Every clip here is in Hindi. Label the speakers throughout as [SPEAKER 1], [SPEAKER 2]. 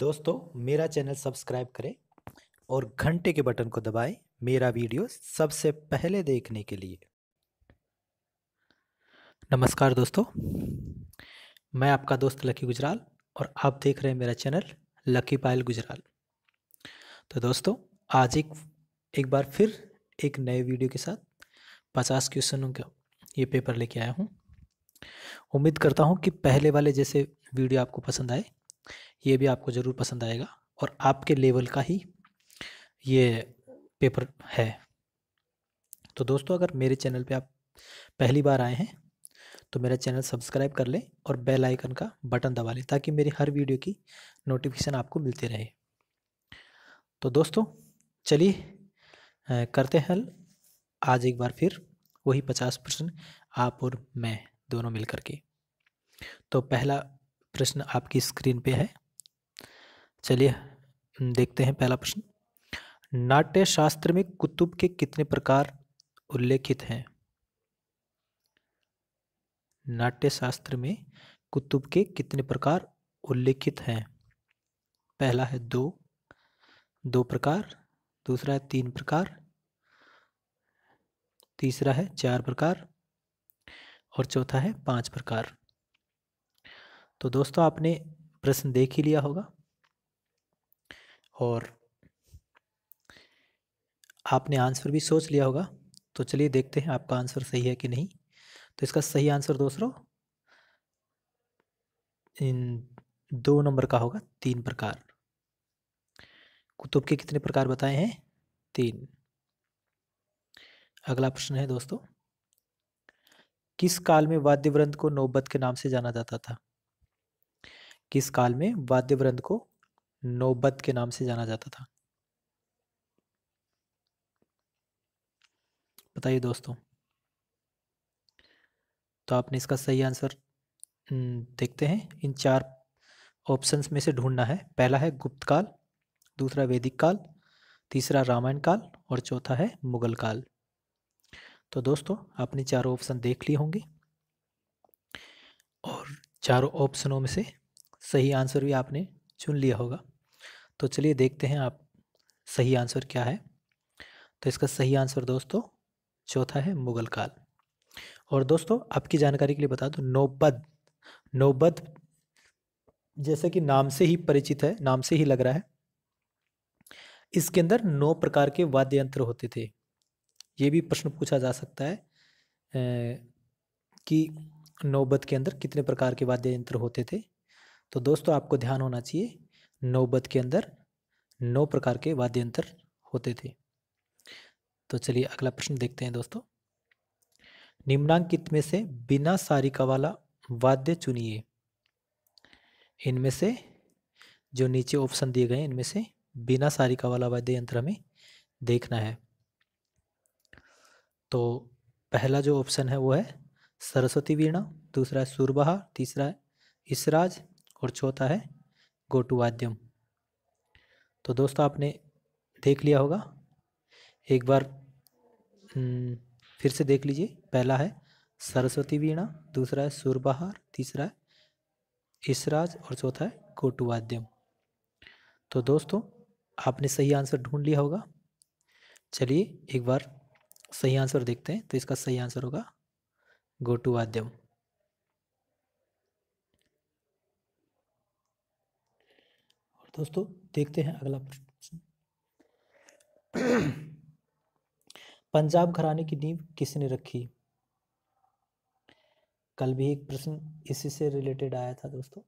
[SPEAKER 1] दोस्तों मेरा चैनल सब्सक्राइब करें और घंटे के बटन को दबाएं मेरा वीडियो सबसे पहले देखने के लिए नमस्कार दोस्तों मैं आपका दोस्त लकी गुजराल और आप देख रहे हैं मेरा चैनल लकी पायल गुजराल तो दोस्तों आज एक एक बार फिर एक नए वीडियो के साथ पचास क्वेश्चनों का ये पेपर लेके आया हूँ उम्मीद करता हूँ कि पहले वाले जैसे वीडियो आपको पसंद आए ये भी आपको ज़रूर पसंद आएगा और आपके लेवल का ही ये पेपर है तो दोस्तों अगर मेरे चैनल पे आप पहली बार आए हैं तो मेरा चैनल सब्सक्राइब कर लें और बेल आइकन का बटन दबा लें ताकि मेरी हर वीडियो की नोटिफिकेशन आपको मिलती रहे तो दोस्तों चलिए करते हैं आज एक बार फिर वही पचास प्रश्न आप और मैं दोनों मिलकर के तो पहला प्रश्न आपकी स्क्रीन पे है चलिए देखते हैं पहला प्रश्न नाट्य शास्त्र में कुतुब के कितने प्रकार उल्लेखित हैं नाट्य शास्त्र में कुतुब के कितने प्रकार उल्लेखित हैं पहला है दो दो प्रकार दूसरा है तीन प्रकार तीसरा है चार प्रकार और चौथा है पांच प्रकार तो दोस्तों आपने प्रश्न देख ही लिया होगा और आपने आंसर भी सोच लिया होगा तो चलिए देखते हैं आपका आंसर सही है कि नहीं तो इसका सही आंसर दोस्तों इन दो नंबर का होगा तीन प्रकार कुतुब के कितने प्रकार बताए हैं तीन अगला प्रश्न है दोस्तों किस काल में वाद्य वृंद को नौबत के नाम से जाना जाता था किस काल में वाद्य वृंद को नौबत के नाम से जाना जाता था बताइए दोस्तों तो आपने इसका सही आंसर हम्म, देखते हैं इन चार ऑप्शंस में से ढूंढना है पहला है गुप्त काल दूसरा वैदिक काल तीसरा रामायण काल और चौथा है मुगल काल तो दोस्तों आपने चारों ऑप्शन देख लिए होंगे और चारों ऑप्शनों में से सही आंसर भी आपने चुन लिया होगा तो चलिए देखते हैं आप सही आंसर क्या है तो इसका सही आंसर दोस्तों चौथा है मुगल काल और दोस्तों आपकी जानकारी के लिए बता दो नौबद नौबद जैसे कि नाम से ही परिचित है नाम से ही लग रहा है इसके अंदर नौ प्रकार के वाद्य यंत्र होते थे ये भी प्रश्न पूछा जा सकता है कि नौबत के अंदर कितने प्रकार के वाद्य यंत्र होते थे तो दोस्तों आपको ध्यान होना चाहिए नौबत के अंदर नौ प्रकार के वाद्य यंत्र होते थे तो चलिए अगला प्रश्न देखते हैं दोस्तों निम्नांकित में से बिना सारिका वाला वाद्य चुनिए इनमें से जो नीचे ऑप्शन दिए गए इनमें से बिना सारिका वाला वाद्य यंत्र हमें देखना है तो पहला जो ऑप्शन है वो है सरस्वती वीणा दूसरा है सुरबहा तीसरा है इसराज और चौथा है गोटू वाद्यम तो दोस्तों आपने देख लिया होगा एक बार हम्म, फिर से देख लीजिए पहला है सरस्वती वीणा दूसरा है सुरबहार तीसरा है इसराज और चौथा है कोटुवाद्यम तो दोस्तों आपने सही आंसर ढूंढ लिया होगा चलिए एक बार सही आंसर देखते हैं तो इसका सही आंसर होगा टू वाद्यम और दोस्तों देखते हैं अगला प्रश्न पंजाब घराने की नींव किसने रखी कल भी एक प्रश्न इसी से रिलेटेड आया था दोस्तों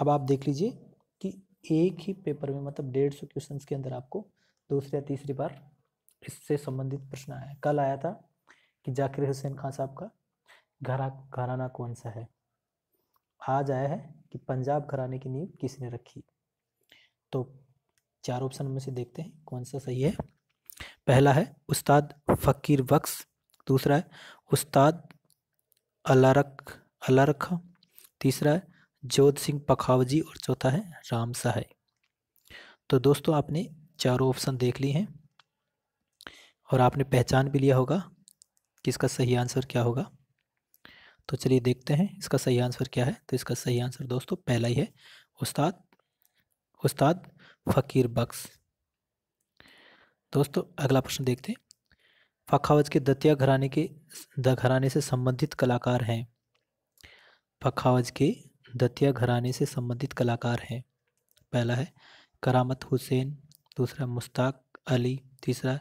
[SPEAKER 1] अब आप देख लीजिए कि एक ही पेपर में मतलब डेढ़ सौ क्वेश्चन के अंदर आपको दूसरी या तीसरी बार इससे संबंधित प्रश्न आया कल आया था कि जाकिर हुसैन खान साहब का घरा घराना कौन सा है आज आया है कि पंजाब घराने की नींव किसने रखी तो चार ऑप्शन में से देखते हैं कौन सा सही है पहला है उस्ताद फ़कीर वक्स दूसरा है उस्ताद अलारक अलारख तीसरा है जोध सिंह पखावजी और चौथा है राम सहाय तो दोस्तों आपने चारों ऑप्शन देख लिए हैं और आपने पहचान भी लिया होगा कि इसका सही आंसर क्या होगा तो चलिए देखते हैं इसका सही आंसर क्या है तो इसका सही आंसर दोस्तों पहला ही है उस्ताद उस्ताद फ़कीर बख्श दोस्तों अगला प्रश्न देखते हैं फखावज के दतिया घराने के घराने से संबंधित कलाकार हैं फखावज के दतिया घराने से संबंधित कलाकार हैं पहला है करामत हुसैन दूसरा मुश्ताक अली तीसरा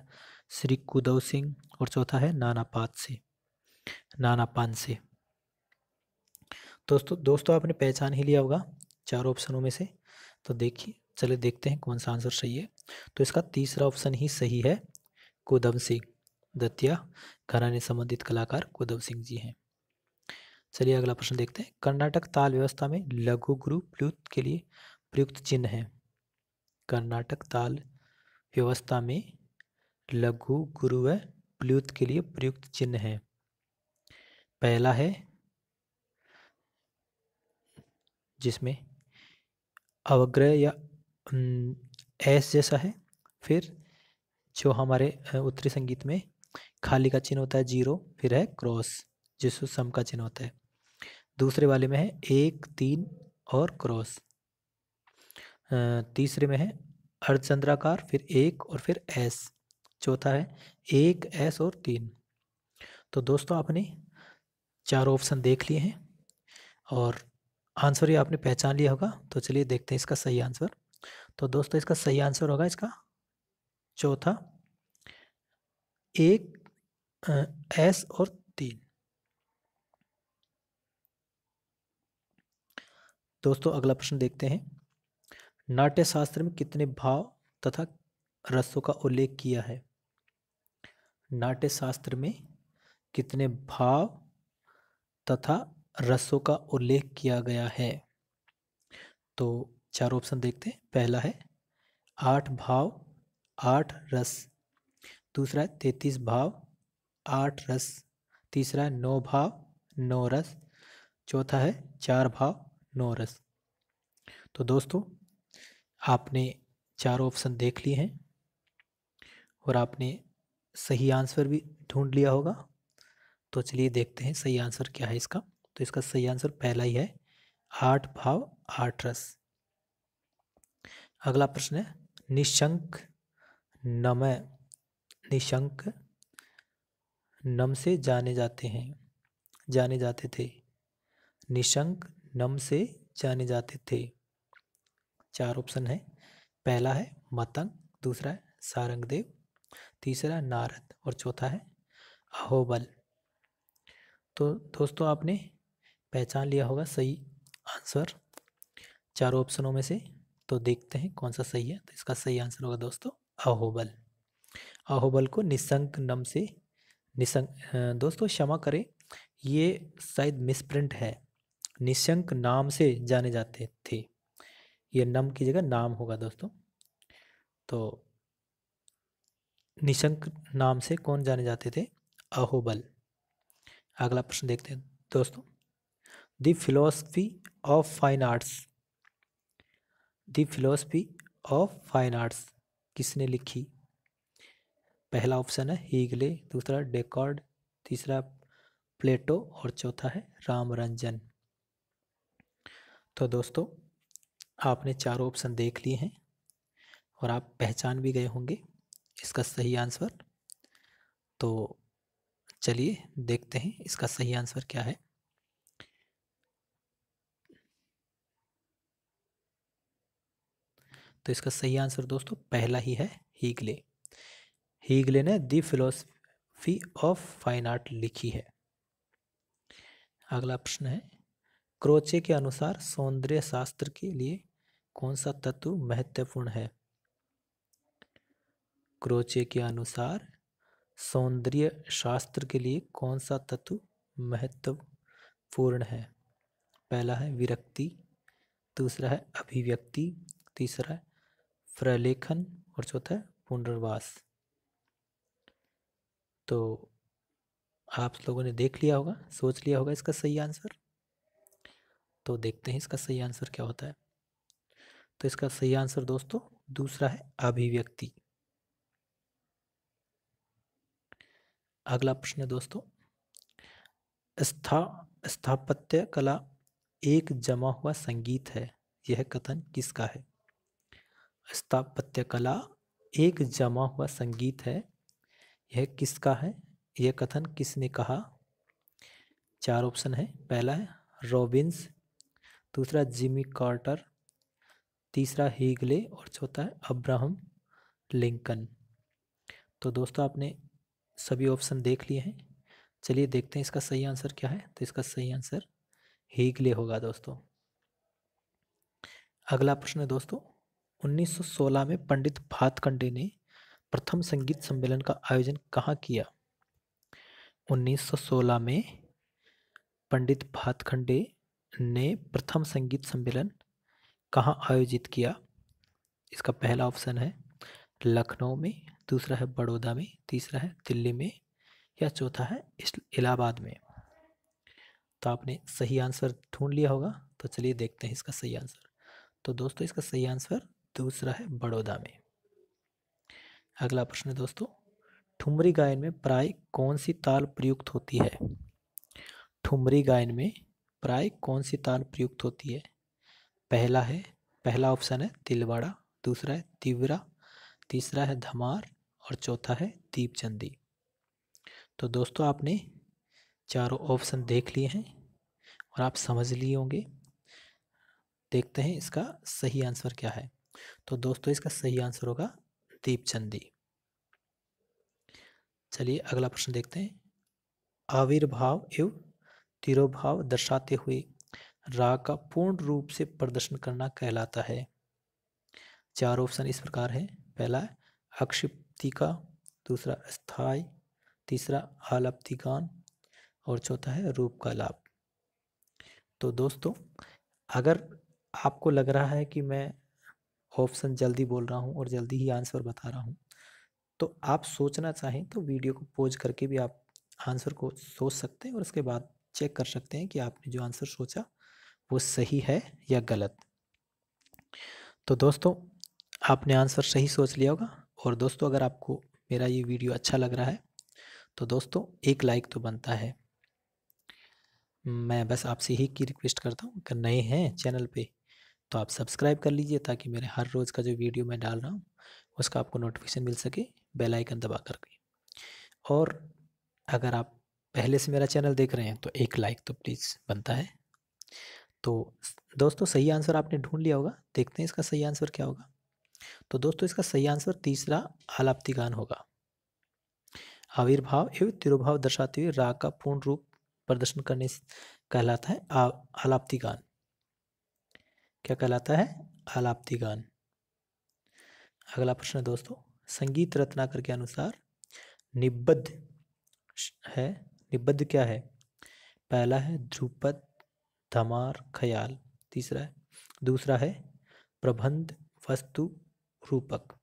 [SPEAKER 1] श्री कुदव सिंह और चौथा है नाना पात से नाना पान से दोस्तों दोस्तों आपने पहचान ही लिया होगा चार ऑप्शनों में से तो देखिए चले देखते हैं कौन सा आंसर सही है तो इसका तीसरा ऑप्शन ही सही है कुदम सिंह दतिया घराने संबंधित कलाकार कुदम सिंह जी हैं चलिए अगला प्रश्न देखते हैं कर्नाटक ताल व्यवस्था में लघु गुरु प्लुत के लिए प्रयुक्त चिन्ह है कर्नाटक ताल व्यवस्था में लघु गुरु व प्लुत के लिए प्रयुक्त चिन्ह है पहला है जिसमें अवग्रह या एस जैसा है फिर जो हमारे उत्तरी संगीत में खाली का चिन्ह होता है जीरो फिर है क्रॉस जिसको सम का चिन्ह होता है दूसरे वाले में है एक तीन और क्रॉस तीसरे में है अर्धचंद्राकार फिर एक और फिर एस चौथा है एक एस और तीन तो दोस्तों आपने चारों ऑप्शन देख लिए हैं और आंसर ये आपने पहचान लिया होगा तो चलिए देखते हैं इसका सही आंसर तो दोस्तों इसका सही आंसर होगा इसका चौथा एक एस और तीन दोस्तों अगला प्रश्न देखते हैं नाट्य शास्त्र में कितने भाव तथा रसों का उल्लेख किया है नाट्य शास्त्र में कितने भाव तथा रसों का उल्लेख किया गया है तो चार ऑप्शन देखते हैं पहला है आठ भाव आठ रस दूसरा है तैतीस भाव आठ रस तीसरा है नौ भाव नौ रस चौथा है चार भाव नौरस तो दोस्तों आपने चार ऑप्शन देख लिए हैं और आपने सही आंसर भी ढूंढ लिया होगा तो चलिए देखते हैं सही आंसर क्या है इसका तो इसका सही आंसर पहला ही है आठ भाव आठ रस अगला प्रश्न है निशंक नम निशंक नम से जाने जाते हैं जाने जाते थे निशंक नम से जाने जाते थे चार ऑप्शन है पहला है मतंग दूसरा है सारंगदेव तीसरा नारद और चौथा है अहोबल तो दोस्तों आपने पहचान लिया होगा सही आंसर चारों ऑप्शनों में से तो देखते हैं कौन सा सही है तो इसका सही आंसर होगा दोस्तों अहोबल अहोबल को निसंक नम से निसंक दोस्तों क्षमा करें ये शायद मिसप्रिंट है निशंक नाम से जाने जाते थे ये नम की जगह नाम होगा दोस्तों तो निशंक नाम से कौन जाने जाते थे अहोबल अगला प्रश्न देखते हैं दोस्तों the philosophy of fine arts the philosophy of fine arts किसने लिखी पहला ऑप्शन है हीगले दूसरा डेकॉर्ड तीसरा प्लेटो और चौथा है रामरंजन तो दोस्तों आपने चारों ऑप्शन देख लिए हैं और आप पहचान भी गए होंगे इसका सही आंसर तो चलिए देखते हैं इसका सही आंसर क्या है तो इसका सही आंसर दोस्तों पहला ही है हीगले हीगले ने the philosophy of fine art लिखी है अगला प्रश्न है क्रोचे के अनुसार सौंदर्य शास्त्र के लिए कौन सा तत्व महत्वपूर्ण है क्रोचे के अनुसार सौंदर्य शास्त्र के लिए कौन सा तत्व महत्वपूर्ण है पहला है विरक्ति दूसरा है अभिव्यक्ति तीसरा है प्रलेखन और चौथा है पुनर्वास तो आप लोगों ने देख लिया होगा सोच लिया होगा इसका सही आंसर तो देखते हैं इसका सही आंसर क्या होता है तो इसका सही आंसर दोस्तों दूसरा है अभिव्यक्ति अगला प्रश्न है दोस्तों स्था स्थापत्य कला एक जमा हुआ संगीत है यह कथन किसका है स्थापत्य कला एक जमा हुआ संगीत है यह किसका है यह कथन किसने कहा चार ऑप्शन है पहला है रॉबिन्स दूसरा जिमी कार्टर तीसरा हीगले और चौथा है अब्राहम लिंकन तो दोस्तों आपने सभी ऑप्शन देख लिए हैं चलिए देखते हैं इसका सही आंसर क्या है तो इसका सही आंसर हीगले होगा दोस्तों अगला प्रश्न है दोस्तों 1916 में पंडित भातखंडे ने प्रथम संगीत सम्मेलन का आयोजन कहाँ किया 1916 में पंडित भातखंडे ने प्रथम संगीत सम्मेलन कहाँ आयोजित किया इसका पहला ऑप्शन है लखनऊ में दूसरा है बड़ौदा में तीसरा है दिल्ली में या चौथा है इलाहाबाद में तो आपने सही आंसर ढूंढ लिया होगा तो चलिए देखते हैं इसका सही आंसर तो दोस्तों इसका सही आंसर दूसरा है बड़ौदा में अगला प्रश्न है दोस्तों ठुमरी गायन में प्राय कौन सी ताल प्रयुक्त होती है ठुमरी गायन में प्राय कौन सी तार प्रयुक्त होती है पहला है पहला ऑप्शन है तिलवाड़ा दूसरा है तिवरा तीसरा है धमार और चौथा है दीपचंदी तो दोस्तों आपने चारों ऑप्शन देख लिए हैं और आप समझ लिए होंगे देखते हैं इसका सही आंसर क्या है तो दोस्तों इसका सही आंसर होगा दीपचंदी चलिए अगला प्रश्न देखते हैं आविर्भाव एवं तिरोभाव दर्शाते हुए राग का पूर्ण रूप से प्रदर्शन करना कहलाता है चार ऑप्शन इस प्रकार है पहला अक्षिप्तिका दूसरा स्थाई तीसरा आलप्तिकान और चौथा है रूप का लाभ तो दोस्तों अगर आपको लग रहा है कि मैं ऑप्शन जल्दी बोल रहा हूँ और जल्दी ही आंसर बता रहा हूँ तो आप सोचना चाहें तो वीडियो को पोज करके भी आप आंसर को सोच सकते हैं और उसके बाद चेक कर सकते हैं कि आपने जो आंसर सोचा वो सही है या गलत तो दोस्तों आपने आंसर सही सोच लिया होगा और दोस्तों अगर आपको मेरा ये वीडियो अच्छा लग रहा है तो दोस्तों एक लाइक तो बनता है मैं बस आपसे ही की रिक्वेस्ट करता हूँ अगर नए हैं चैनल पे तो आप सब्सक्राइब कर लीजिए ताकि मेरे हर रोज़ का जो वीडियो मैं डाल रहा हूँ उसका आपको नोटिफिकेशन मिल सके बेल आइकन दबा करके और अगर आप पहले से मेरा चैनल देख रहे हैं तो एक लाइक तो प्लीज़ बनता है तो दोस्तों सही आंसर आपने ढूंढ लिया होगा देखते हैं इसका सही आंसर क्या होगा तो दोस्तों इसका सही आंसर तीसरा आलाप्तिगान होगा आविर्भाव एवं तिरुभाव दर्शाते हुए राग का पूर्ण रूप प्रदर्शन करने कहलाता है आ, आलाप्तिगान क्या कहलाता है आलाप्तिगान अगला प्रश्न दोस्तों संगीत रत्नाकर के अनुसार निबद्ध है निबद्ध क्या है पहला है ध्रुपद धमार ख्याल तीसरा है दूसरा है प्रबंध वस्तु रूपक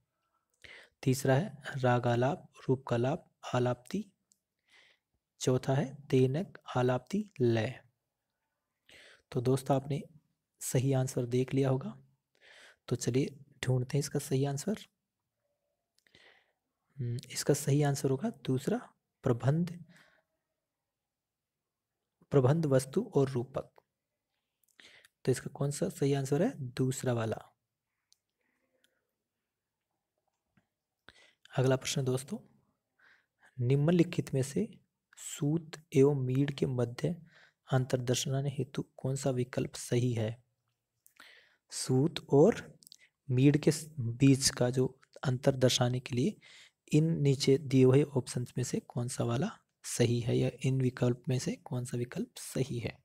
[SPEAKER 1] तीसरा है रागालाप रूपकलाप आलाप्ति चौथा है तेनक आलाप्ति लय तो दोस्त आपने सही आंसर देख लिया होगा तो चलिए ढूंढते हैं इसका सही आंसर हम्म, इसका सही आंसर होगा दूसरा प्रबंध प्रबंध वस्तु और रूपक तो इसका कौन सा सही आंसर है दूसरा वाला अगला प्रश्न दोस्तों निम्नलिखित में से सूत एवं मीड के मध्य अंतरदर्शनाने हेतु कौन सा विकल्प सही है सूत और मीड के बीच का जो अंतर दर्शाने के लिए इन नीचे दिए हुए ऑप्शंस में से कौन सा वाला सही है या इन विकल्प में से कौन सा विकल्प सही है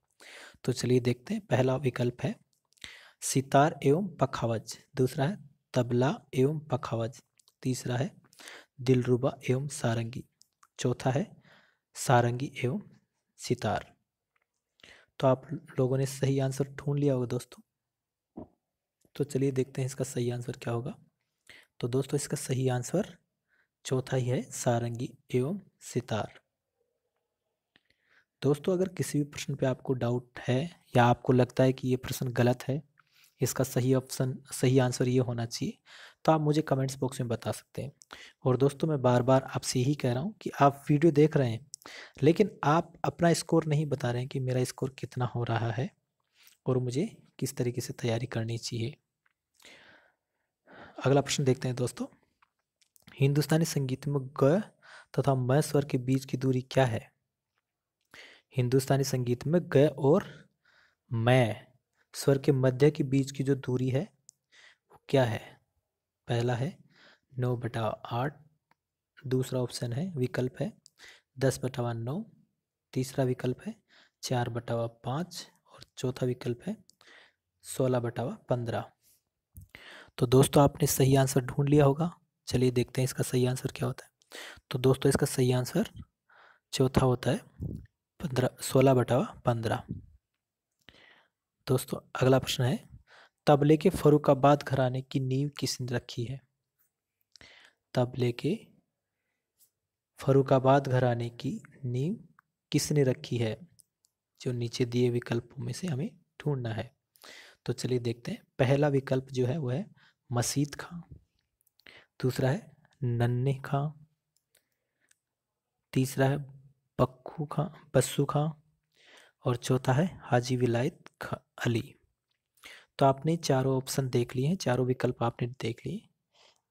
[SPEAKER 1] तो चलिए देखते हैं पहला विकल्प है सितार एवं पखावज दूसरा है तबला एवं पखावज तीसरा है दिलरुबा एवं सारंगी चौथा है सारंगी एवं सितार तो आप लोगों ने सही आंसर ढूंढ लिया होगा दोस्तों तो चलिए देखते हैं इसका सही आंसर क्या होगा तो दोस्तों इसका सही आंसर चौथा ही है सारंगी एवं सितार दोस्तों अगर किसी भी प्रश्न पे आपको डाउट है या आपको लगता है कि ये प्रश्न गलत है इसका सही ऑप्शन सही आंसर ये होना चाहिए तो आप मुझे कमेंट्स बॉक्स में बता सकते हैं और दोस्तों मैं बार बार आपसे यही कह रहा हूँ कि आप वीडियो देख रहे हैं लेकिन आप अपना स्कोर नहीं बता रहे हैं कि मेरा स्कोर कितना हो रहा है और मुझे किस तरीके से तैयारी करनी चाहिए अगला प्रश्न देखते हैं दोस्तों हिंदुस्तानी संगीत में ग तथा मय स्वर के बीच की दूरी क्या है हिंदुस्तानी संगीत में ग और मैं स्वर के मध्य के बीच की जो दूरी है वो क्या है पहला है नौ बटा आठ दूसरा ऑप्शन है विकल्प है दस बटावा नौ तीसरा विकल्प है चार बटावा पाँच और चौथा विकल्प है सोलह बटावा पंद्रह तो दोस्तों आपने सही आंसर ढूंढ लिया होगा चलिए देखते हैं इसका सही आंसर क्या होता है तो दोस्तों इसका सही आंसर चौथा होता है पंद्रह सोलह बटा पंद्रह दोस्तों अगला प्रश्न है तबले के फरुखाबाद घराने की नींव किसने रखी है तबले के फरुखाबाद घराने की नींव किसने रखी है जो नीचे दिए विकल्पों में से हमें ढूंढना है तो चलिए देखते हैं पहला विकल्प जो है वह है मसीद खां दूसरा है नन्ने खां तीसरा है पक्खू खां बस्सू खां और चौथा है हाजी विलायत अली तो आपने चारों ऑप्शन देख लिए हैं चारों विकल्प आपने देख लिए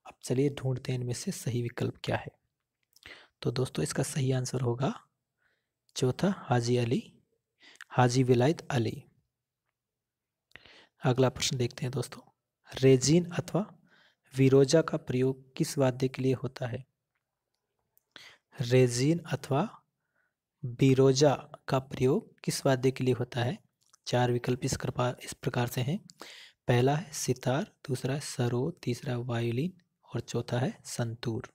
[SPEAKER 1] अब चलिए ढूंढते हैं इनमें से सही विकल्प क्या है तो दोस्तों इसका सही आंसर होगा चौथा हाजी अली हाजी विलायत अली अगला प्रश्न देखते हैं दोस्तों रेजिन अथवा विरोजा का प्रयोग किस वाद्य के लिए होता है रेजिन अथवा बिरोजा का प्रयोग किस वाद्य के लिए होता है चार विकल्प इस प्रकार इस प्रकार से हैं पहला है सितार दूसरा है सरो तीसरा वायोलिन और चौथा है संतूर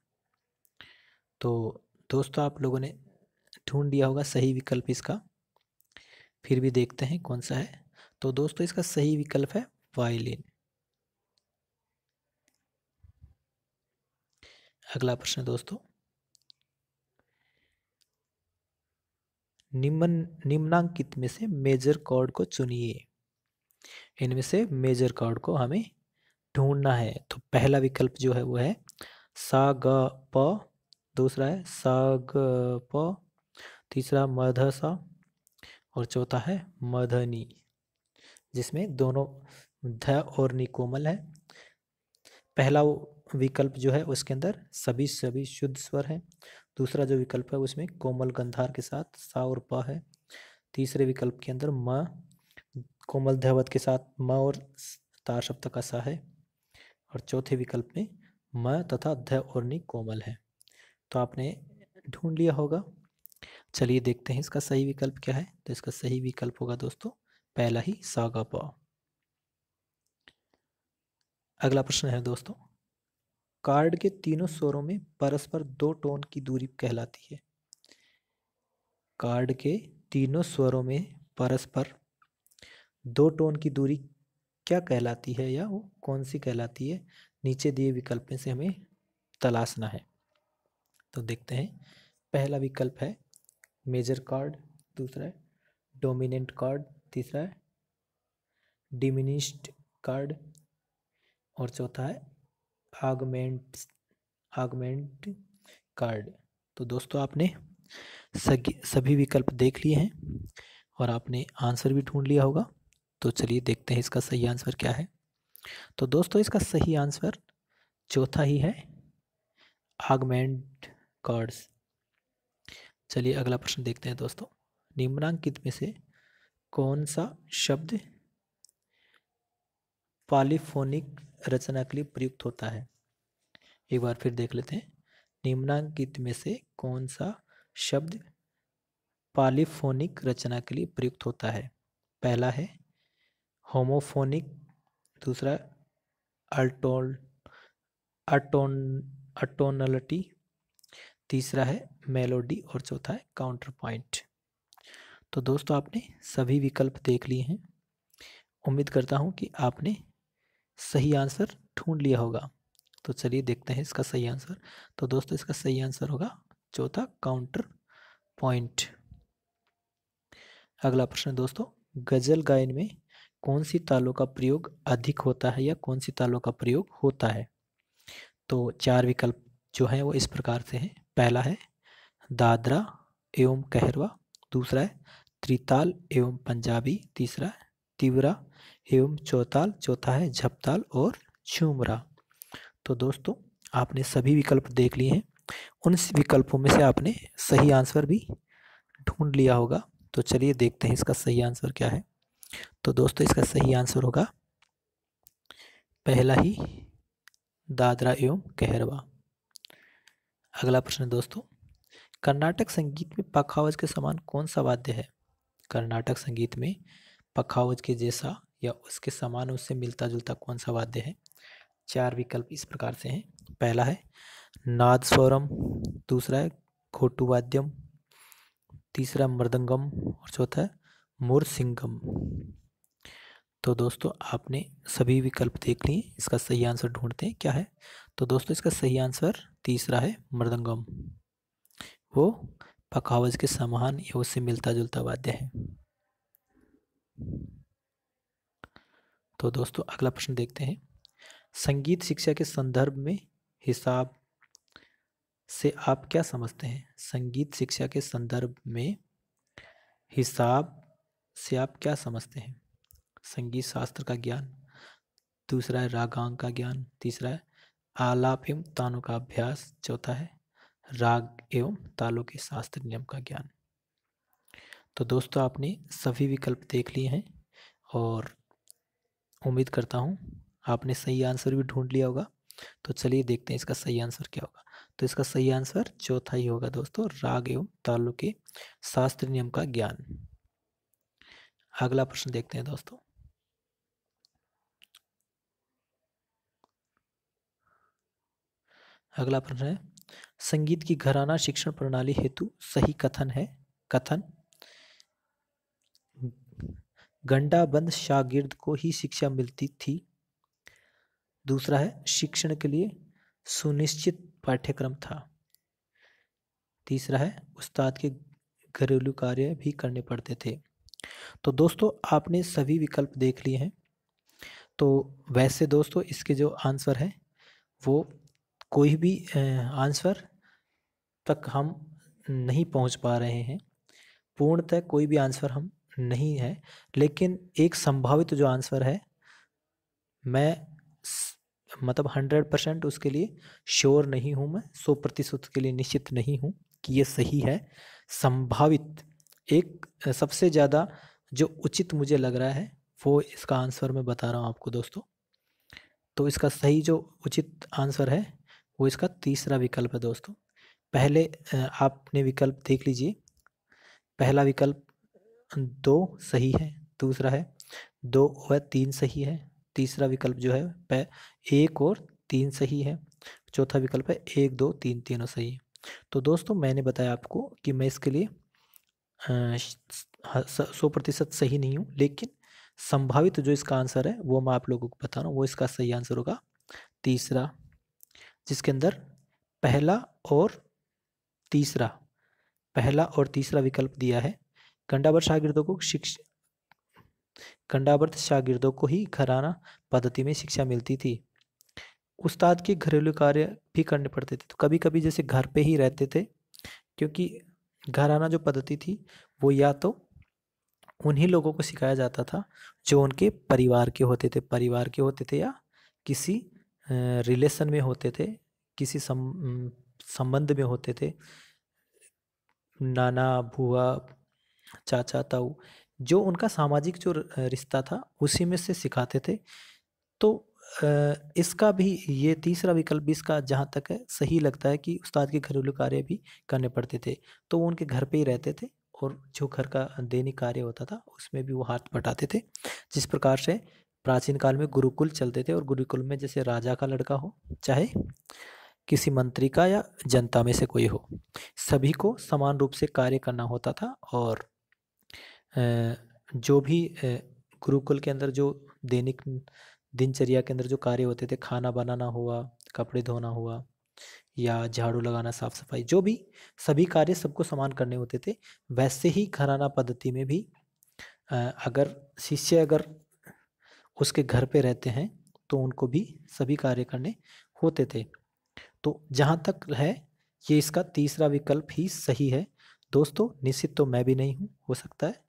[SPEAKER 1] तो दोस्तों आप लोगों ने ढूंढ दिया होगा सही विकल्प इसका फिर भी देखते हैं कौन सा है तो दोस्तों इसका सही विकल्प है वायोलिन अगला प्रश्न दोस्तों निम्न निम्नांकित में से मेजर कॉर्ड को चुनिए इनमें से मेजर कॉर्ड को हमें ढूंढना है तो पहला विकल्प जो है वो है सा ग प दूसरा है सा ग प तीसरा मध सा और चौथा है मधनी जिसमें दोनों ध और निकोमल है पहला विकल्प जो है उसके अंदर सभी सभी शुद्ध स्वर हैं दूसरा जो विकल्प है उसमें कोमल गंधार के साथ सा और प है तीसरे विकल्प के अंदर म कोमल धैवत के साथ म और तार शब्द का सा है और चौथे विकल्प में म तथा ध और नि कोमल है तो आपने ढूंढ लिया होगा चलिए देखते हैं इसका सही विकल्प क्या है तो इसका सही विकल्प होगा दोस्तों पहला ही सागा प अगला प्रश्न है दोस्तों कार्ड के तीनों स्वरों में परस्पर दो टोन की दूरी कहलाती है कार्ड के तीनों स्वरों में परस्पर दो टोन की दूरी क्या कहलाती है या वो कौन सी कहलाती है नीचे दिए विकल्प में से हमें तलाशना है तो देखते हैं पहला विकल्प है मेजर कार्ड दूसरा है डोमिनेंट कार्ड तीसरा है डिमिनिस्ट कार्ड और चौथा है आगमेंट आगमेंट कार्ड तो दोस्तों आपने सभी विकल्प देख लिए हैं और आपने आंसर भी ढूंढ लिया होगा तो चलिए देखते हैं इसका सही आंसर क्या है तो दोस्तों इसका सही आंसर चौथा ही है आगमेंट कार्ड्स चलिए अगला प्रश्न देखते हैं दोस्तों निम्नांकित में से कौन सा शब्द पॉलीफोनिक रचना के लिए प्रयुक्त होता है एक बार फिर देख लेते हैं निम्नांकित में से कौन सा शब्द पॉलीफोनिक रचना के लिए प्रयुक्त होता है पहला है होमोफोनिक दूसरा अल्टोन अटोन अटोनलिटी तीसरा है मेलोडी और चौथा है काउंटर पॉइंट तो दोस्तों आपने सभी विकल्प देख लिए हैं उम्मीद करता हूँ कि आपने सही आंसर ढूंढ लिया होगा तो चलिए देखते हैं इसका सही आंसर तो दोस्तों इसका सही आंसर होगा चौथा काउंटर पॉइंट अगला प्रश्न दोस्तों गजल गायन में कौन सी तालों का प्रयोग अधिक होता है या कौन सी तालों का प्रयोग होता है तो चार विकल्प जो हैं वो इस प्रकार से हैं पहला है दादरा एवं कहरवा दूसरा है त्रिताल एवं पंजाबी तीसरा तिवरा एवं चौताल चौथा है झपताल और झूमरा तो दोस्तों आपने सभी विकल्प देख लिए हैं उन विकल्पों में से आपने सही आंसर भी ढूंढ लिया होगा तो चलिए देखते हैं इसका सही आंसर क्या है तो दोस्तों इसका सही आंसर होगा पहला ही दादरा एवं कहरवा अगला प्रश्न दोस्तों कर्नाटक संगीत में पखावज के समान कौन सा वाद्य है कर्नाटक संगीत में पखावज के जैसा या उसके समान उससे मिलता जुलता कौन सा वाद्य है चार विकल्प इस प्रकार से हैं पहला है नाद स्वरम दूसरा है खोटू वाद्यम तीसरा मृदंगम और चौथा है मुरसिंगम तो दोस्तों आपने सभी विकल्प देख लिए इसका सही आंसर ढूंढते हैं क्या है तो दोस्तों इसका सही आंसर तीसरा है मृदंगम वो पखावज के समान या उससे मिलता जुलता वाद्य है तो दोस्तों अगला प्रश्न देखते हैं संगीत शिक्षा के संदर्भ में हिसाब से आप क्या समझते हैं संगीत शिक्षा के संदर्भ में हिसाब से आप क्या समझते हैं संगीत शास्त्र का ज्ञान दूसरा है रागांग का ज्ञान तीसरा है आलाप एवं तानों का अभ्यास चौथा है राग एवं तालों के शास्त्र नियम का ज्ञान तो दोस्तों आपने सभी विकल्प देख लिए हैं और उम्मीद करता हूँ आपने सही आंसर भी ढूंढ लिया होगा तो चलिए देखते हैं इसका सही आंसर क्या होगा तो इसका सही आंसर चौथा ही होगा दोस्तों राग एवं तालु के शास्त्र नियम का ज्ञान अगला प्रश्न देखते हैं दोस्तों अगला प्रश्न है संगीत की घराना शिक्षण प्रणाली हेतु सही कथन है कथन घंटाबंद शागिर्द को ही शिक्षा मिलती थी दूसरा है शिक्षण के लिए सुनिश्चित पाठ्यक्रम था तीसरा है उस्ताद के घरेलू कार्य भी करने पड़ते थे तो दोस्तों आपने सभी विकल्प देख लिए हैं तो वैसे दोस्तों इसके जो आंसर हैं वो कोई भी आंसर तक हम नहीं पहुंच पा रहे हैं पूर्णतः कोई भी आंसर हम नहीं है लेकिन एक संभावित जो आंसर है मैं मतलब हंड्रेड परसेंट उसके लिए श्योर नहीं हूँ मैं सौ प्रतिशत के लिए निश्चित नहीं हूँ कि ये सही है संभावित एक सबसे ज़्यादा जो उचित मुझे लग रहा है वो इसका आंसर मैं बता रहा हूँ आपको दोस्तों तो इसका सही जो उचित आंसर है वो इसका तीसरा विकल्प है दोस्तों पहले आपने विकल्प देख लीजिए पहला विकल्प दो सही है दूसरा है दो व तीन सही है तीसरा विकल्प जो है एक और तीन सही है चौथा विकल्प है एक दो तीन तीनों सही है तो दोस्तों मैंने बताया आपको कि मैं इसके लिए सौ प्रतिशत सही नहीं हूँ लेकिन संभावित जो इसका आंसर है वो मैं आप लोगों को बता रहा हूँ वो इसका सही आंसर होगा तीसरा जिसके अंदर पहला और तीसरा पहला और तीसरा विकल्प दिया है कंडावर्त शागिर्दों को शिक्षा कंडावर्त शागिर्दों को ही घराना पद्धति में शिक्षा मिलती थी उस्ताद के घरेलू कार्य भी करने पड़ते थे तो कभी कभी जैसे घर पे ही रहते थे क्योंकि घराना जो पद्धति थी वो या तो उन्हीं लोगों को सिखाया जाता था जो उनके परिवार के होते थे परिवार के होते थे या किसी रिलेशन में होते थे किसी संबंध में होते थे नाना भुआ चाचा ताऊ जो उनका सामाजिक जो रिश्ता था उसी में से सिखाते थे तो इसका भी ये तीसरा विकल्प भी इसका जहाँ तक है सही लगता है कि उस्ताद के घरेलू कार्य भी करने पड़ते थे तो वो उनके घर पे ही रहते थे और जो घर का दैनिक कार्य होता था उसमें भी वो हाथ बटाते थे जिस प्रकार से प्राचीन काल में गुरुकुल चलते थे और गुरुकुल में जैसे राजा का लड़का हो चाहे किसी मंत्री का या जनता में से कोई हो सभी को समान रूप से कार्य करना होता था और जो भी गुरुकुल के अंदर जो दैनिक दिनचर्या के अंदर जो कार्य होते थे खाना बनाना हुआ कपड़े धोना हुआ या झाड़ू लगाना साफ सफाई जो भी सभी कार्य सबको समान करने होते थे वैसे ही घराना पद्धति में भी अगर शिष्य अगर उसके घर पे रहते हैं तो उनको भी सभी कार्य करने होते थे तो जहाँ तक है ये इसका तीसरा विकल्प ही सही है दोस्तों निश्चित तो मैं भी नहीं हूँ हो सकता है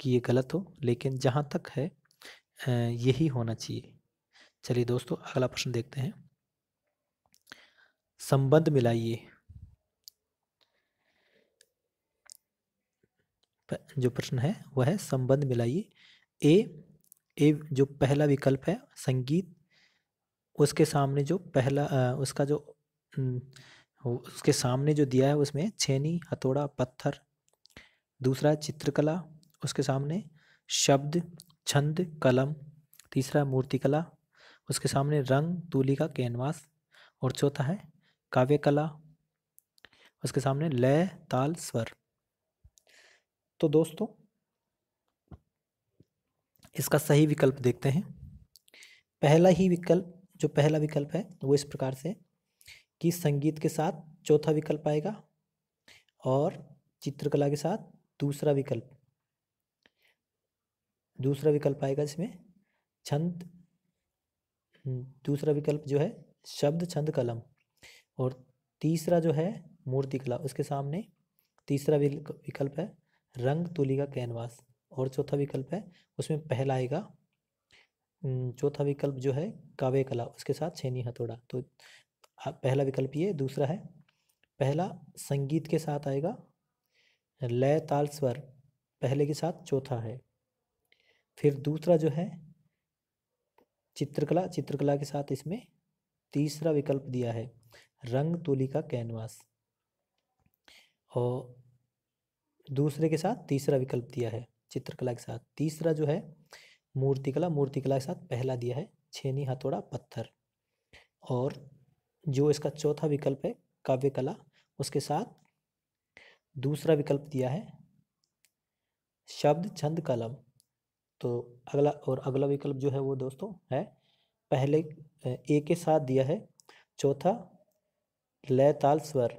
[SPEAKER 1] कि ये गलत हो लेकिन जहाँ तक है यही होना चाहिए चलिए दोस्तों अगला प्रश्न देखते हैं संबंध मिलाइए जो प्रश्न है वह है संबंध मिलाइए ए ए जो पहला विकल्प है संगीत उसके सामने जो पहला उसका जो उसके सामने जो दिया है उसमें छेनी हथौड़ा पत्थर दूसरा चित्रकला उसके सामने शब्द छंद कलम तीसरा मूर्तिकला उसके सामने रंग तूली का कैनवास और चौथा है काव्य कला उसके सामने लय ताल स्वर तो दोस्तों इसका सही विकल्प देखते हैं पहला ही विकल्प जो पहला विकल्प है वो इस प्रकार से कि संगीत के साथ चौथा विकल्प आएगा और चित्रकला के साथ दूसरा विकल्प दूसरा विकल्प आएगा इसमें छंद हम्म, दूसरा विकल्प जो है शब्द छंद कलम और तीसरा जो है मूर्ति कला उसके सामने तीसरा विकल्प है रंग तुलिका कैनवास और चौथा विकल्प है उसमें पहला आएगा हम्म, चौथा विकल्प जो है काव्य कला उसके साथ छेनी हथौड़ा तो पहला विकल्प ये दूसरा है पहला संगीत के साथ आएगा लय ताल स्वर पहले के साथ चौथा है फिर दूसरा जो है चित्रकला चित्रकला के साथ इसमें तीसरा विकल्प दिया है रंग तुली का कैनवास और दूसरे के साथ तीसरा विकल्प दिया है चित्रकला के साथ तीसरा जो है मूर्तिकला मूर्तिकला के साथ पहला दिया है छेनी हथौड़ा पत्थर और जो इसका चौथा विकल्प है काव्य कला उसके साथ दूसरा विकल्प दिया है शब्द छंद कलम तो अगला और अगला विकल्प जो है वो दोस्तों है पहले ए के साथ दिया है चौथा लय ताल स्वर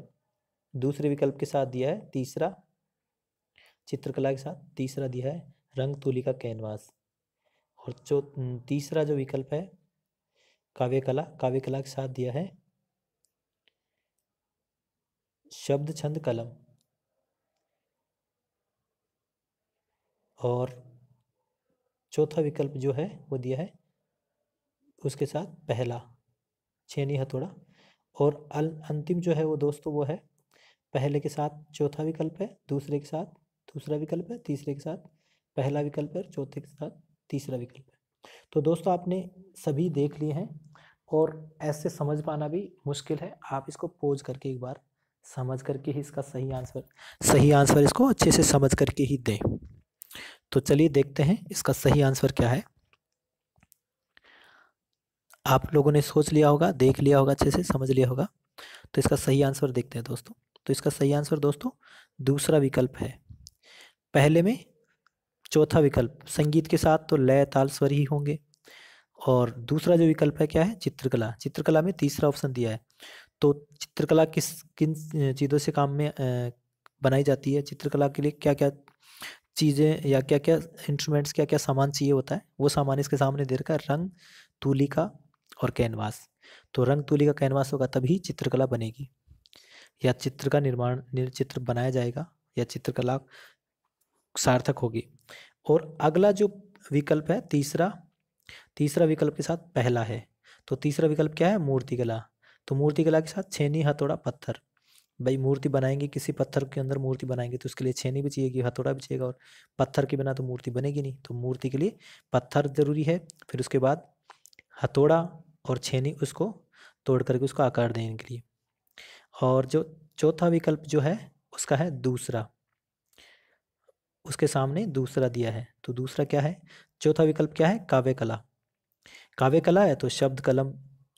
[SPEAKER 1] दूसरे विकल्प के साथ दिया है तीसरा चित्रकला के साथ तीसरा दिया है रंग तुली का कैनवास और चौ तीसरा जो विकल्प है काव्य कला काव्य कला के साथ दिया है शब्द छंद कलम और चौथा विकल्प जो है वो दिया है उसके साथ पहला छेनी हथौड़ा और अल अंतिम जो है वो दोस्तों वो है पहले के साथ चौथा विकल्प है दूसरे के साथ दूसरा विकल्प है तीसरे के साथ पहला विकल्प है और चौथे के साथ तीसरा विकल्प है तो दोस्तों आपने सभी देख लिए हैं और ऐसे समझ पाना भी मुश्किल है आप इसको पोज करके एक बार समझ करके ही इसका सही आंसर सही आंसर इसको अच्छे से समझ करके ही दें तो चलिए देखते हैं इसका सही आंसर क्या है आप लोगों ने सोच लिया होगा देख लिया होगा अच्छे से समझ लिया होगा तो इसका सही आंसर देखते हैं दोस्तों तो इसका सही आंसर दोस्तों दूसरा विकल्प है पहले में चौथा विकल्प संगीत के साथ तो लय ताल स्वर ही होंगे और दूसरा जो विकल्प है क्या है चित्रकला चित्रकला में तीसरा ऑप्शन दिया है तो चित्रकला किस किन चीज़ों से काम में बनाई जाती है चित्रकला के लिए क्या क्या चीज़ें या क्या क्या इंस्ट्रूमेंट्स क्या क्या सामान चाहिए होता है वो सामान इसके सामने दे रखा है रंग तूली का और कैनवास तो रंग तूली का कैनवास होगा तभी चित्रकला बनेगी या चित्र का निर्माण चित्र बनाया जाएगा या चित्रकला सार्थक होगी और अगला जो विकल्प है तीसरा तीसरा विकल्प के साथ पहला है तो तीसरा विकल्प क्या है मूर्तिकला तो मूर्तिकला के साथ छेनी हथौड़ा पत्थर भाई मूर्ति बनाएंगे किसी पत्थर के अंदर मूर्ति बनाएंगे तो उसके लिए छेनी भी चाहिएगी हथौड़ा भी चाहिएगा और पत्थर के बिना तो मूर्ति बनेगी नहीं तो मूर्ति के लिए पत्थर ज़रूरी है फिर उसके बाद हथौड़ा और छेनी उसको तोड़ करके उसको आकार देने के लिए और जो चौथा विकल्प जो है उसका है दूसरा उसके सामने दूसरा दिया है तो दूसरा क्या है चौथा विकल्प क्या है काव्य कला काव्य कला है तो शब्द कलम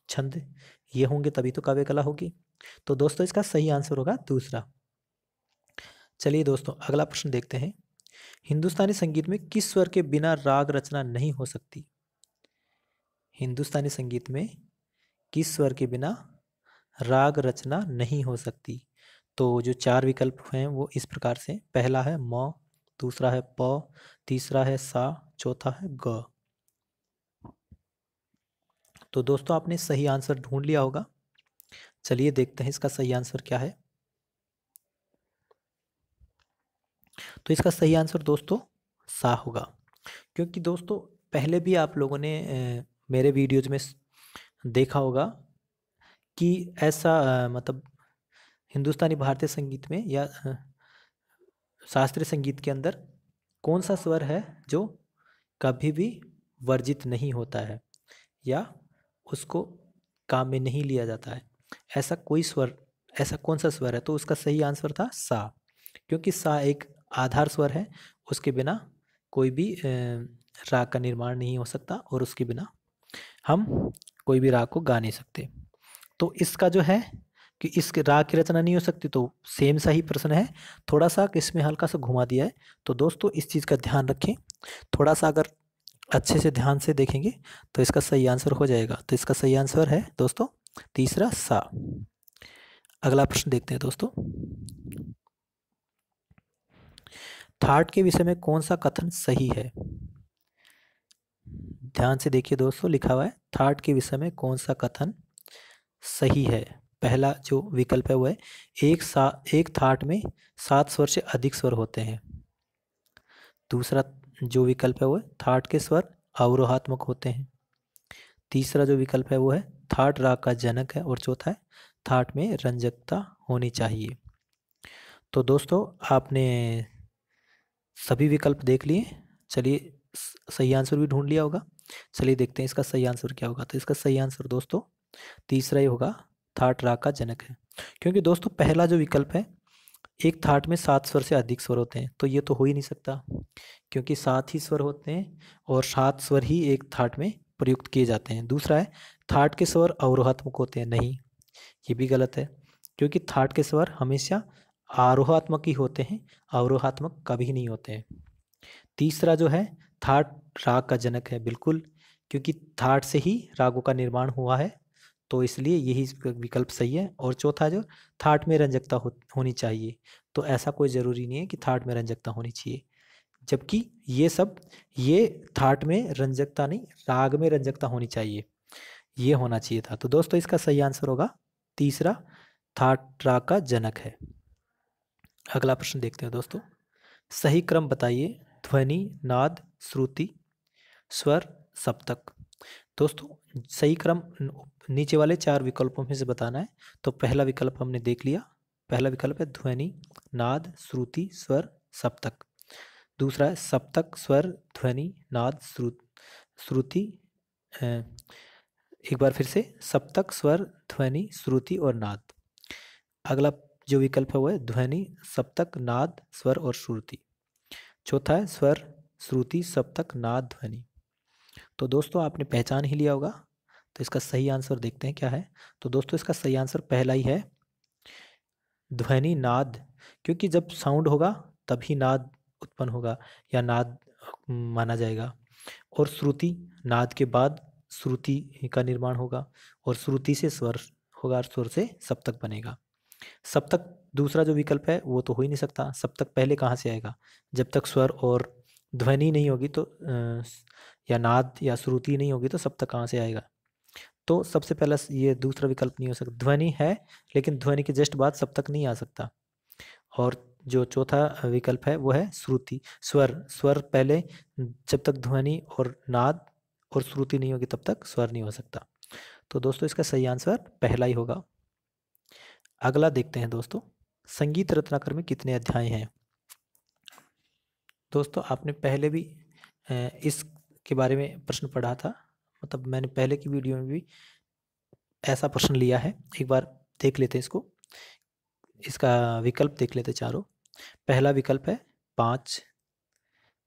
[SPEAKER 1] छंद ये होंगे तभी तो काव्य कला होगी तो दोस्तों इसका सही आंसर होगा दूसरा चलिए दोस्तों अगला प्रश्न देखते हैं हिंदुस्तानी संगीत में किस स्वर के बिना राग रचना नहीं हो सकती हिंदुस्तानी संगीत में किस स्वर के बिना राग रचना नहीं हो सकती तो जो चार विकल्प हैं वो इस प्रकार से पहला है म दूसरा है प तीसरा है सा चौथा है ग तो दोस्तों आपने सही आंसर ढूंढ लिया होगा चलिए देखते हैं इसका सही आंसर क्या है तो इसका सही आंसर दोस्तों सा होगा क्योंकि दोस्तों पहले भी आप लोगों ने मेरे वीडियोज में देखा होगा कि ऐसा मतलब हिंदुस्तानी भारतीय संगीत में या शास्त्रीय संगीत के अंदर कौन सा स्वर है जो कभी भी वर्जित नहीं होता है या उसको काम में नहीं लिया जाता है ऐसा कोई स्वर ऐसा कौन सा स्वर है तो उसका सही आंसर था सा क्योंकि सा एक आधार स्वर है उसके बिना कोई भी राग का निर्माण नहीं हो सकता और उसके बिना हम कोई भी राग को गा नहीं सकते तो इसका जो है कि इस राग की रचना नहीं हो सकती तो सेम सा ही प्रश्न है थोड़ा सा इसमें हल्का सा घुमा दिया है तो दोस्तों इस चीज़ का ध्यान रखें थोड़ा सा अगर अच्छे से ध्यान से देखेंगे तो इसका सही आंसर हो जाएगा तो इसका सही आंसर है दोस्तों तीसरा सा अगला प्रश्न देखते हैं दोस्तों थाट के विषय में कौन सा कथन सही है ध्यान से देखिए दोस्तों लिखा हुआ है थाट के विषय में कौन सा कथन सही है पहला जो विकल्प है वह है एक सा एक थाट में सात स्वर से अधिक स्वर होते हैं दूसरा जो विकल्प है वो है थाट के स्वर अवरोहात्मक होते हैं तीसरा जो विकल्प है वो है थाट राग का जनक है और चौथा है थाट में रंजकता होनी चाहिए तो दोस्तों आपने सभी विकल्प देख लिए चलिए सही आंसर भी ढूंढ लिया होगा चलिए देखते हैं इसका सही आंसर क्या होगा तो इसका सही आंसर दोस्तों तीसरा ही होगा थाट राग का जनक है क्योंकि दोस्तों पहला जो विकल्प है एक थाट में सात स्वर से अधिक स्वर होते हैं तो ये तो हो ही नहीं सकता क्योंकि सात ही स्वर होते हैं और सात स्वर ही एक थाट में प्रयुक्त किए जाते हैं दूसरा है थाट के स्वर अवरोहात्मक होते हैं नहीं ये भी गलत है क्योंकि थाट के स्वर हमेशा आरोहात्मक ही होते हैं अवरोहात्मक कभी नहीं होते हैं तीसरा जो है थाट राग का जनक है बिल्कुल क्योंकि थाट से ही रागों का निर्माण हुआ है तो इसलिए यही विकल्प सही है और चौथा जो थाट में रंजकता हो, होनी चाहिए तो ऐसा कोई ज़रूरी नहीं है कि थाट में रंजकता होनी चाहिए जबकि ये सब ये थाट में रंजकता नहीं राग में रंजकता होनी चाहिए ये होना चाहिए था तो दोस्तों इसका सही आंसर होगा तीसरा थाट राग का जनक है अगला प्रश्न देखते हैं दोस्तों सही क्रम बताइए ध्वनि नाद श्रुति स्वर सप्तक दोस्तों सही क्रम नीचे वाले चार विकल्पों में से बताना है तो पहला विकल्प हमने देख लिया पहला विकल्प है ध्वनि नाद श्रुति स्वर सप्तक दूसरा है सप्तक स्वर ध्वनि नाद श्रुति एक बार फिर से सप्तक स्वर ध्वनि श्रुति और नाद अगला जो विकल्प है वह है ध्वनि सप्तक नाद स्वर और श्रुति चौथा है स्वर श्रुति सप्तक नाद ध्वनि तो दोस्तों आपने पहचान ही लिया होगा तो इसका सही आंसर देखते हैं क्या है तो दोस्तों इसका सही आंसर पहला ही है ध्वनि नाद क्योंकि जब साउंड होगा तभी नाद उत्पन्न होगा या नाद माना जाएगा और श्रुति नाद के बाद श्रुति का निर्माण होगा और श्रुति से स्वर होगा और स्वर से सप्तक बनेगा सप्तक दूसरा जो विकल्प है वो तो हो ही नहीं सकता सप्तक पहले कहाँ से आएगा जब तक स्वर और ध्वनि नहीं होगी तो या नाद या श्रुति नहीं होगी तो सप्तक कहाँ से आएगा तो सबसे पहला ये दूसरा विकल्प नहीं हो सकता ध्वनि है लेकिन ध्वनि के जस्ट बाद सब तक नहीं आ सकता और जो चौथा विकल्प है वो है श्रुति स्वर स्वर पहले जब तक ध्वनि और नाद और श्रुति नहीं होगी तब तक स्वर नहीं हो सकता तो दोस्तों इसका सही आंसर पहला ही होगा अगला देखते हैं दोस्तों संगीत रत्नाकर में कितने अध्याय हैं दोस्तों आपने पहले भी इसके बारे में प्रश्न पढ़ा था मतलब मैंने पहले की वीडियो में भी ऐसा प्रश्न लिया है एक बार देख लेते हैं इसको इसका विकल्प देख लेते चारों पहला विकल्प है पाँच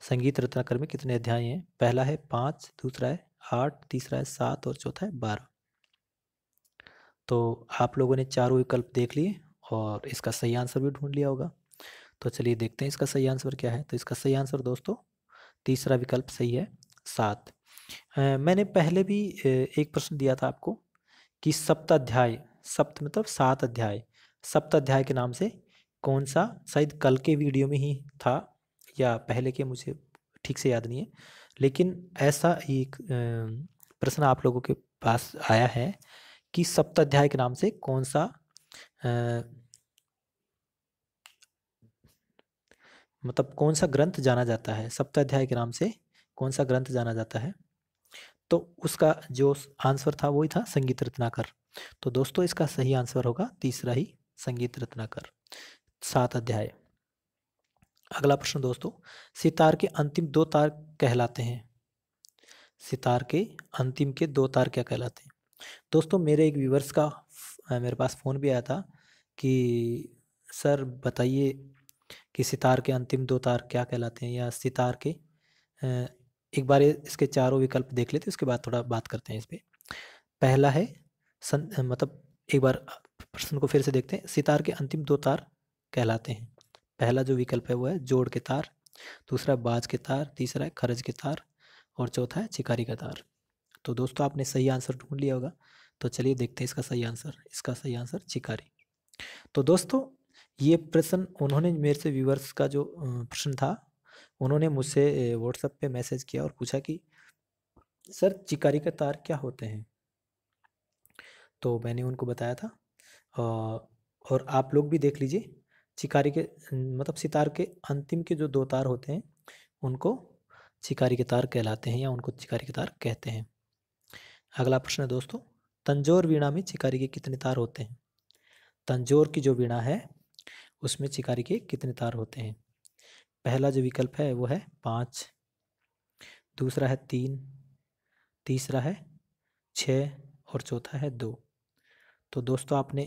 [SPEAKER 1] संगीत रत्नाकर में कितने अध्याय हैं पहला है पाँच दूसरा है आठ तीसरा है सात और चौथा है बारह तो आप लोगों ने चारों विकल्प देख लिए और इसका सही आंसर भी ढूंढ लिया होगा तो चलिए देखते हैं इसका सही आंसर क्या है तो इसका सही आंसर दोस्तों तीसरा विकल्प सही है सात मैंने पहले भी एक प्रश्न दिया था आपको कि सप्ताध्याय सप्त मतलब सात अध्याय सप्ताध्याय के नाम से कौन सा शायद कल के वीडियो में ही था या पहले के मुझे ठीक से याद नहीं है लेकिन ऐसा एक प्रश्न आप लोगों के पास आया है कि सप्ताध्याय के नाम से कौन सा आ, मतलब कौन सा ग्रंथ जाना जाता है सप्ताध्याय के नाम से कौन सा ग्रंथ जाना जाता है तो उसका जो आंसर था वही था संगीत रत्नाकर तो दोस्तों इसका सही आंसर होगा तीसरा ही संगीत रत्नाकर सात अध्याय अगला प्रश्न दोस्तों सितार के अंतिम दो तार कहलाते हैं सितार के अंतिम के दो तार क्या कहलाते हैं दोस्तों मेरे एक व्यूवर्स का मेरे पास फ़ोन भी आया था कि सर बताइए कि सितार के अंतिम दो तार क्या कहलाते हैं या सितार के एक बार इसके चारों विकल्प देख लेते उसके बाद थोड़ा बात करते हैं इस पर पहला है सन मतलब एक बार प्रश्न को फिर से देखते हैं सितार के अंतिम दो तार कहलाते हैं पहला जो विकल्प है वो है जोड़ के तार दूसरा बाज के तार तीसरा है खरज के तार और चौथा है चिकारी का तार तो दोस्तों आपने सही आंसर ढूंढ लिया होगा तो चलिए देखते हैं इसका सही आंसर इसका सही आंसर चिकारी तो दोस्तों ये प्रश्न उन्होंने मेरे से व्यूवर्स का जो प्रश्न था उन्होंने मुझसे व्हाट्सएप पे मैसेज किया और पूछा कि सर चिकारी के तार क्या होते हैं तो मैंने उनको बताया था और आप लोग भी देख लीजिए चिकारी के मतलब सितार के अंतिम के जो दो तार होते हैं उनको चिकारी के तार कहलाते हैं या उनको चिकारी के तार कहते हैं अगला प्रश्न है दोस्तों तंजोर वीणा में चिकारी के कितने तार होते हैं तंजोर की जो वीणा है उसमें चिकारी के कितने तार होते हैं पहला जो विकल्प है वो है पाँच दूसरा है तीन तीसरा है छः और चौथा है दो तो दोस्तों आपने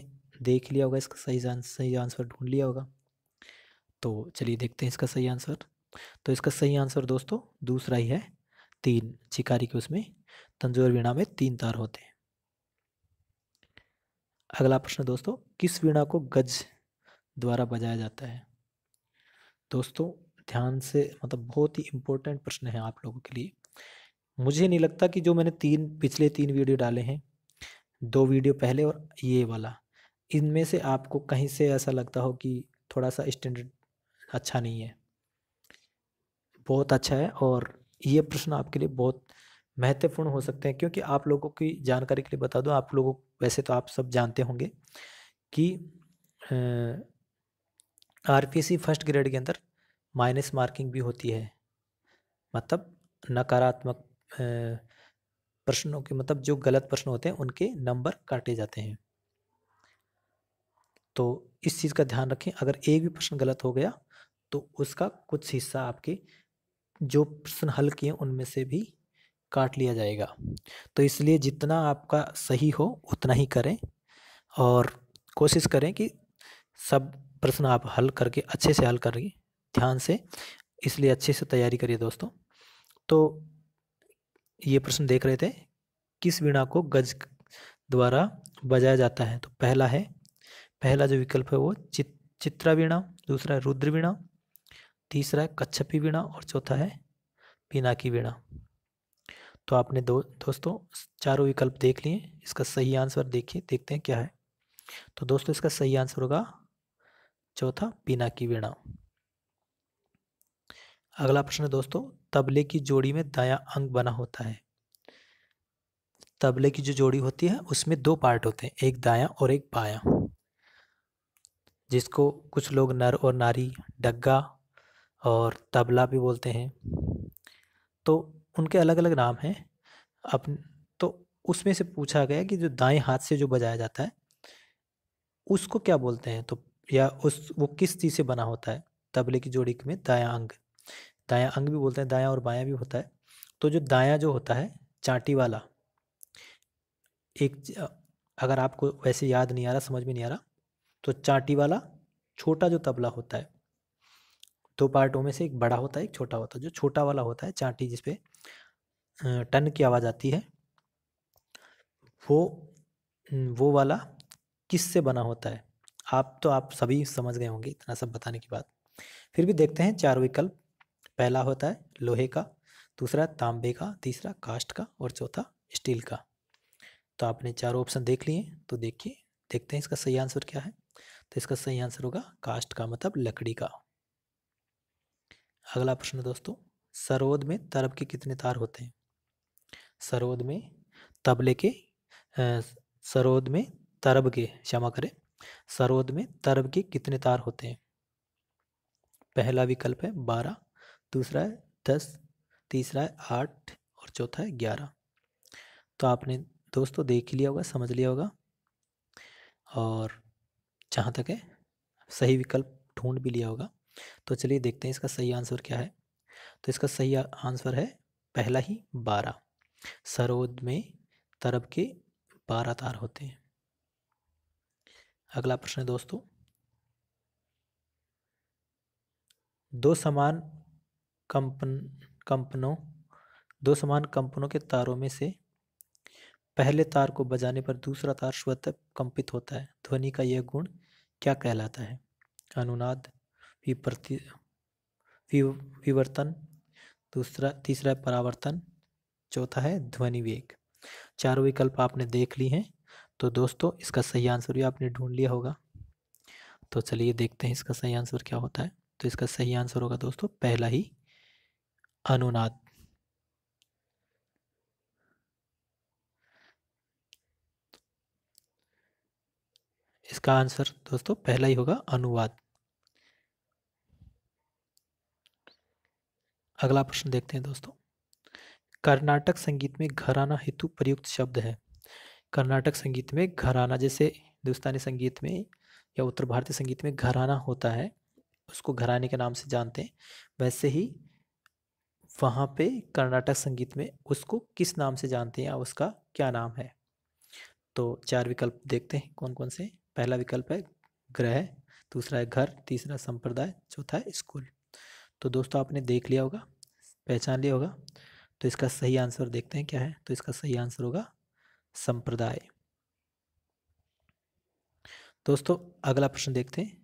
[SPEAKER 1] देख लिया होगा इसका सही सही आंसर ढूंढ लिया होगा तो चलिए देखते हैं इसका सही आंसर तो इसका सही आंसर दोस्तों दूसरा ही है तीन चिकारी के उसमें तंजोर वीणा में तीन तार होते हैं अगला प्रश्न दोस्तों किस वीणा को गज द्वारा बजाया जाता है दोस्तों ध्यान से मतलब बहुत ही इम्पोर्टेंट प्रश्न है आप लोगों के लिए मुझे नहीं लगता कि जो मैंने तीन पिछले तीन वीडियो डाले हैं दो वीडियो पहले और ये वाला इनमें से आपको कहीं से ऐसा लगता हो कि थोड़ा सा स्टैंडर्ड अच्छा नहीं है बहुत अच्छा है और ये प्रश्न आपके लिए बहुत महत्वपूर्ण हो सकते हैं क्योंकि आप लोगों की जानकारी के लिए बता दूं आप लोगों वैसे तो आप सब जानते होंगे कि R P C first grade के अंदर माइनस मार्किंग भी होती है मतलब नकारात्मक प्रश्नों के मतलब जो गलत प्रश्न होते हैं उनके नंबर काटे जाते हैं तो इस चीज़ का ध्यान रखें अगर एक भी प्रश्न गलत हो गया तो उसका कुछ हिस्सा आपके जो प्रश्न हल किए उनमें से भी काट लिया जाएगा तो इसलिए जितना आपका सही हो उतना ही करें और कोशिश करें कि सब प्रश्न आप हल करके अच्छे से हल करें ध्यान से इसलिए अच्छे से तैयारी करिए दोस्तों तो ये प्रश्न देख रहे थे किस वीणा को गज द्वारा बजाया जाता है तो पहला है पहला जो विकल्प है वो चित चित्रा वीणा दूसरा है रुद्र वीणा तीसरा है कच्छपी वीणा और चौथा है पिनाकी वीणा तो आपने दो दोस्तों चारों विकल्प देख लिए इसका सही आंसर देखिए देखते हैं क्या है तो दोस्तों इसका सही आंसर होगा चौथा पिनाकी वीणा अगला प्रश्न है दोस्तों तबले की जोड़ी में दाया अंग बना होता है तबले की जो जोड़ी होती है उसमें दो पार्ट होते हैं एक दाया और एक बाया जिसको कुछ लोग नर और नारी डग्गा और तबला भी बोलते हैं तो उनके अलग अलग नाम हैं अपन तो उसमें से पूछा गया कि जो दाएं हाथ से जो बजाया जाता है उसको क्या बोलते हैं तो या उस वो किस चीज़ से बना होता है तबले की जोड़ी में दाया अंग दाया अंग भी बोलते हैं दाया और बाया भी होता है तो जो दाया जो होता है चाटी वाला एक अगर आपको वैसे याद नहीं आ रहा समझ में नहीं आ रहा तो चाटी वाला छोटा जो तबला होता है दो पार्टों में से एक बड़ा होता है एक छोटा होता है जो छोटा वाला होता है चाटी जिसपे टन की आवाज़ आती है वो वो वाला किस से बना होता है आप तो आप सभी समझ गए होंगे इतना सब बताने के बाद फिर भी देखते हैं चार विकल्प पहला होता है लोहे का दूसरा तांबे का तीसरा कास्ट का और चौथा स्टील का तो आपने चारों ऑप्शन देख लिए तो देखिए देखते हैं इसका सही आंसर क्या है तो इसका सही आंसर होगा कास्ट का मतलब लकड़ी का अगला प्रश्न दोस्तों सरोद में तरब के कितने तार होते हैं सरोद में तबले के सरोद में तरब के क्षमा करें सरोद में तरब के कितने तार होते हैं पहला विकल्प है बारह दूसरा है दस तीसरा है आठ और चौथा है ग्यारह तो आपने दोस्तों देख लिया होगा समझ लिया होगा और जहाँ तक है सही विकल्प ढूंढ भी लिया होगा तो चलिए देखते हैं इसका सही आंसर क्या है तो इसका सही आंसर है पहला ही बारह सरोद में तरब के बारह तार होते हैं अगला प्रश्न है दोस्तों दो समान कंपन कंपनों दो समान कंपनों के तारों में से पहले तार को बजाने पर दूसरा तार स्वतः कंपित होता है ध्वनि का यह गुण क्या कहलाता है अनुनाद विप्रति विवर्तन दूसरा तीसरा परावर्तन चौथा है ध्वनि वेग चारों विकल्प आपने देख ली हैं तो दोस्तों इसका सही आंसर भी आपने ढूंढ लिया होगा तो चलिए देखते हैं इसका सही आंसर क्या होता है तो इसका सही आंसर होगा दोस्तों पहला ही अनुनाद इसका आंसर दोस्तों पहला ही होगा अनुवाद अगला प्रश्न देखते हैं दोस्तों कर्नाटक संगीत में घराना हेतु प्रयुक्त शब्द है कर्नाटक संगीत में घराना जैसे हिंदुस्तानी संगीत में या उत्तर भारतीय संगीत में घराना होता है उसको घराने के नाम से जानते हैं वैसे ही वहाँ पे कर्नाटक संगीत में उसको किस नाम से जानते हैं या उसका क्या नाम है तो चार विकल्प देखते हैं कौन कौन से पहला विकल्प है ग्रह दूसरा है घर तीसरा संप्रदाय चौथा है स्कूल तो दोस्तों आपने देख लिया होगा पहचान लिया होगा तो इसका सही आंसर देखते हैं क्या है तो इसका सही आंसर होगा संप्रदाय दोस्तों अगला प्रश्न देखते हैं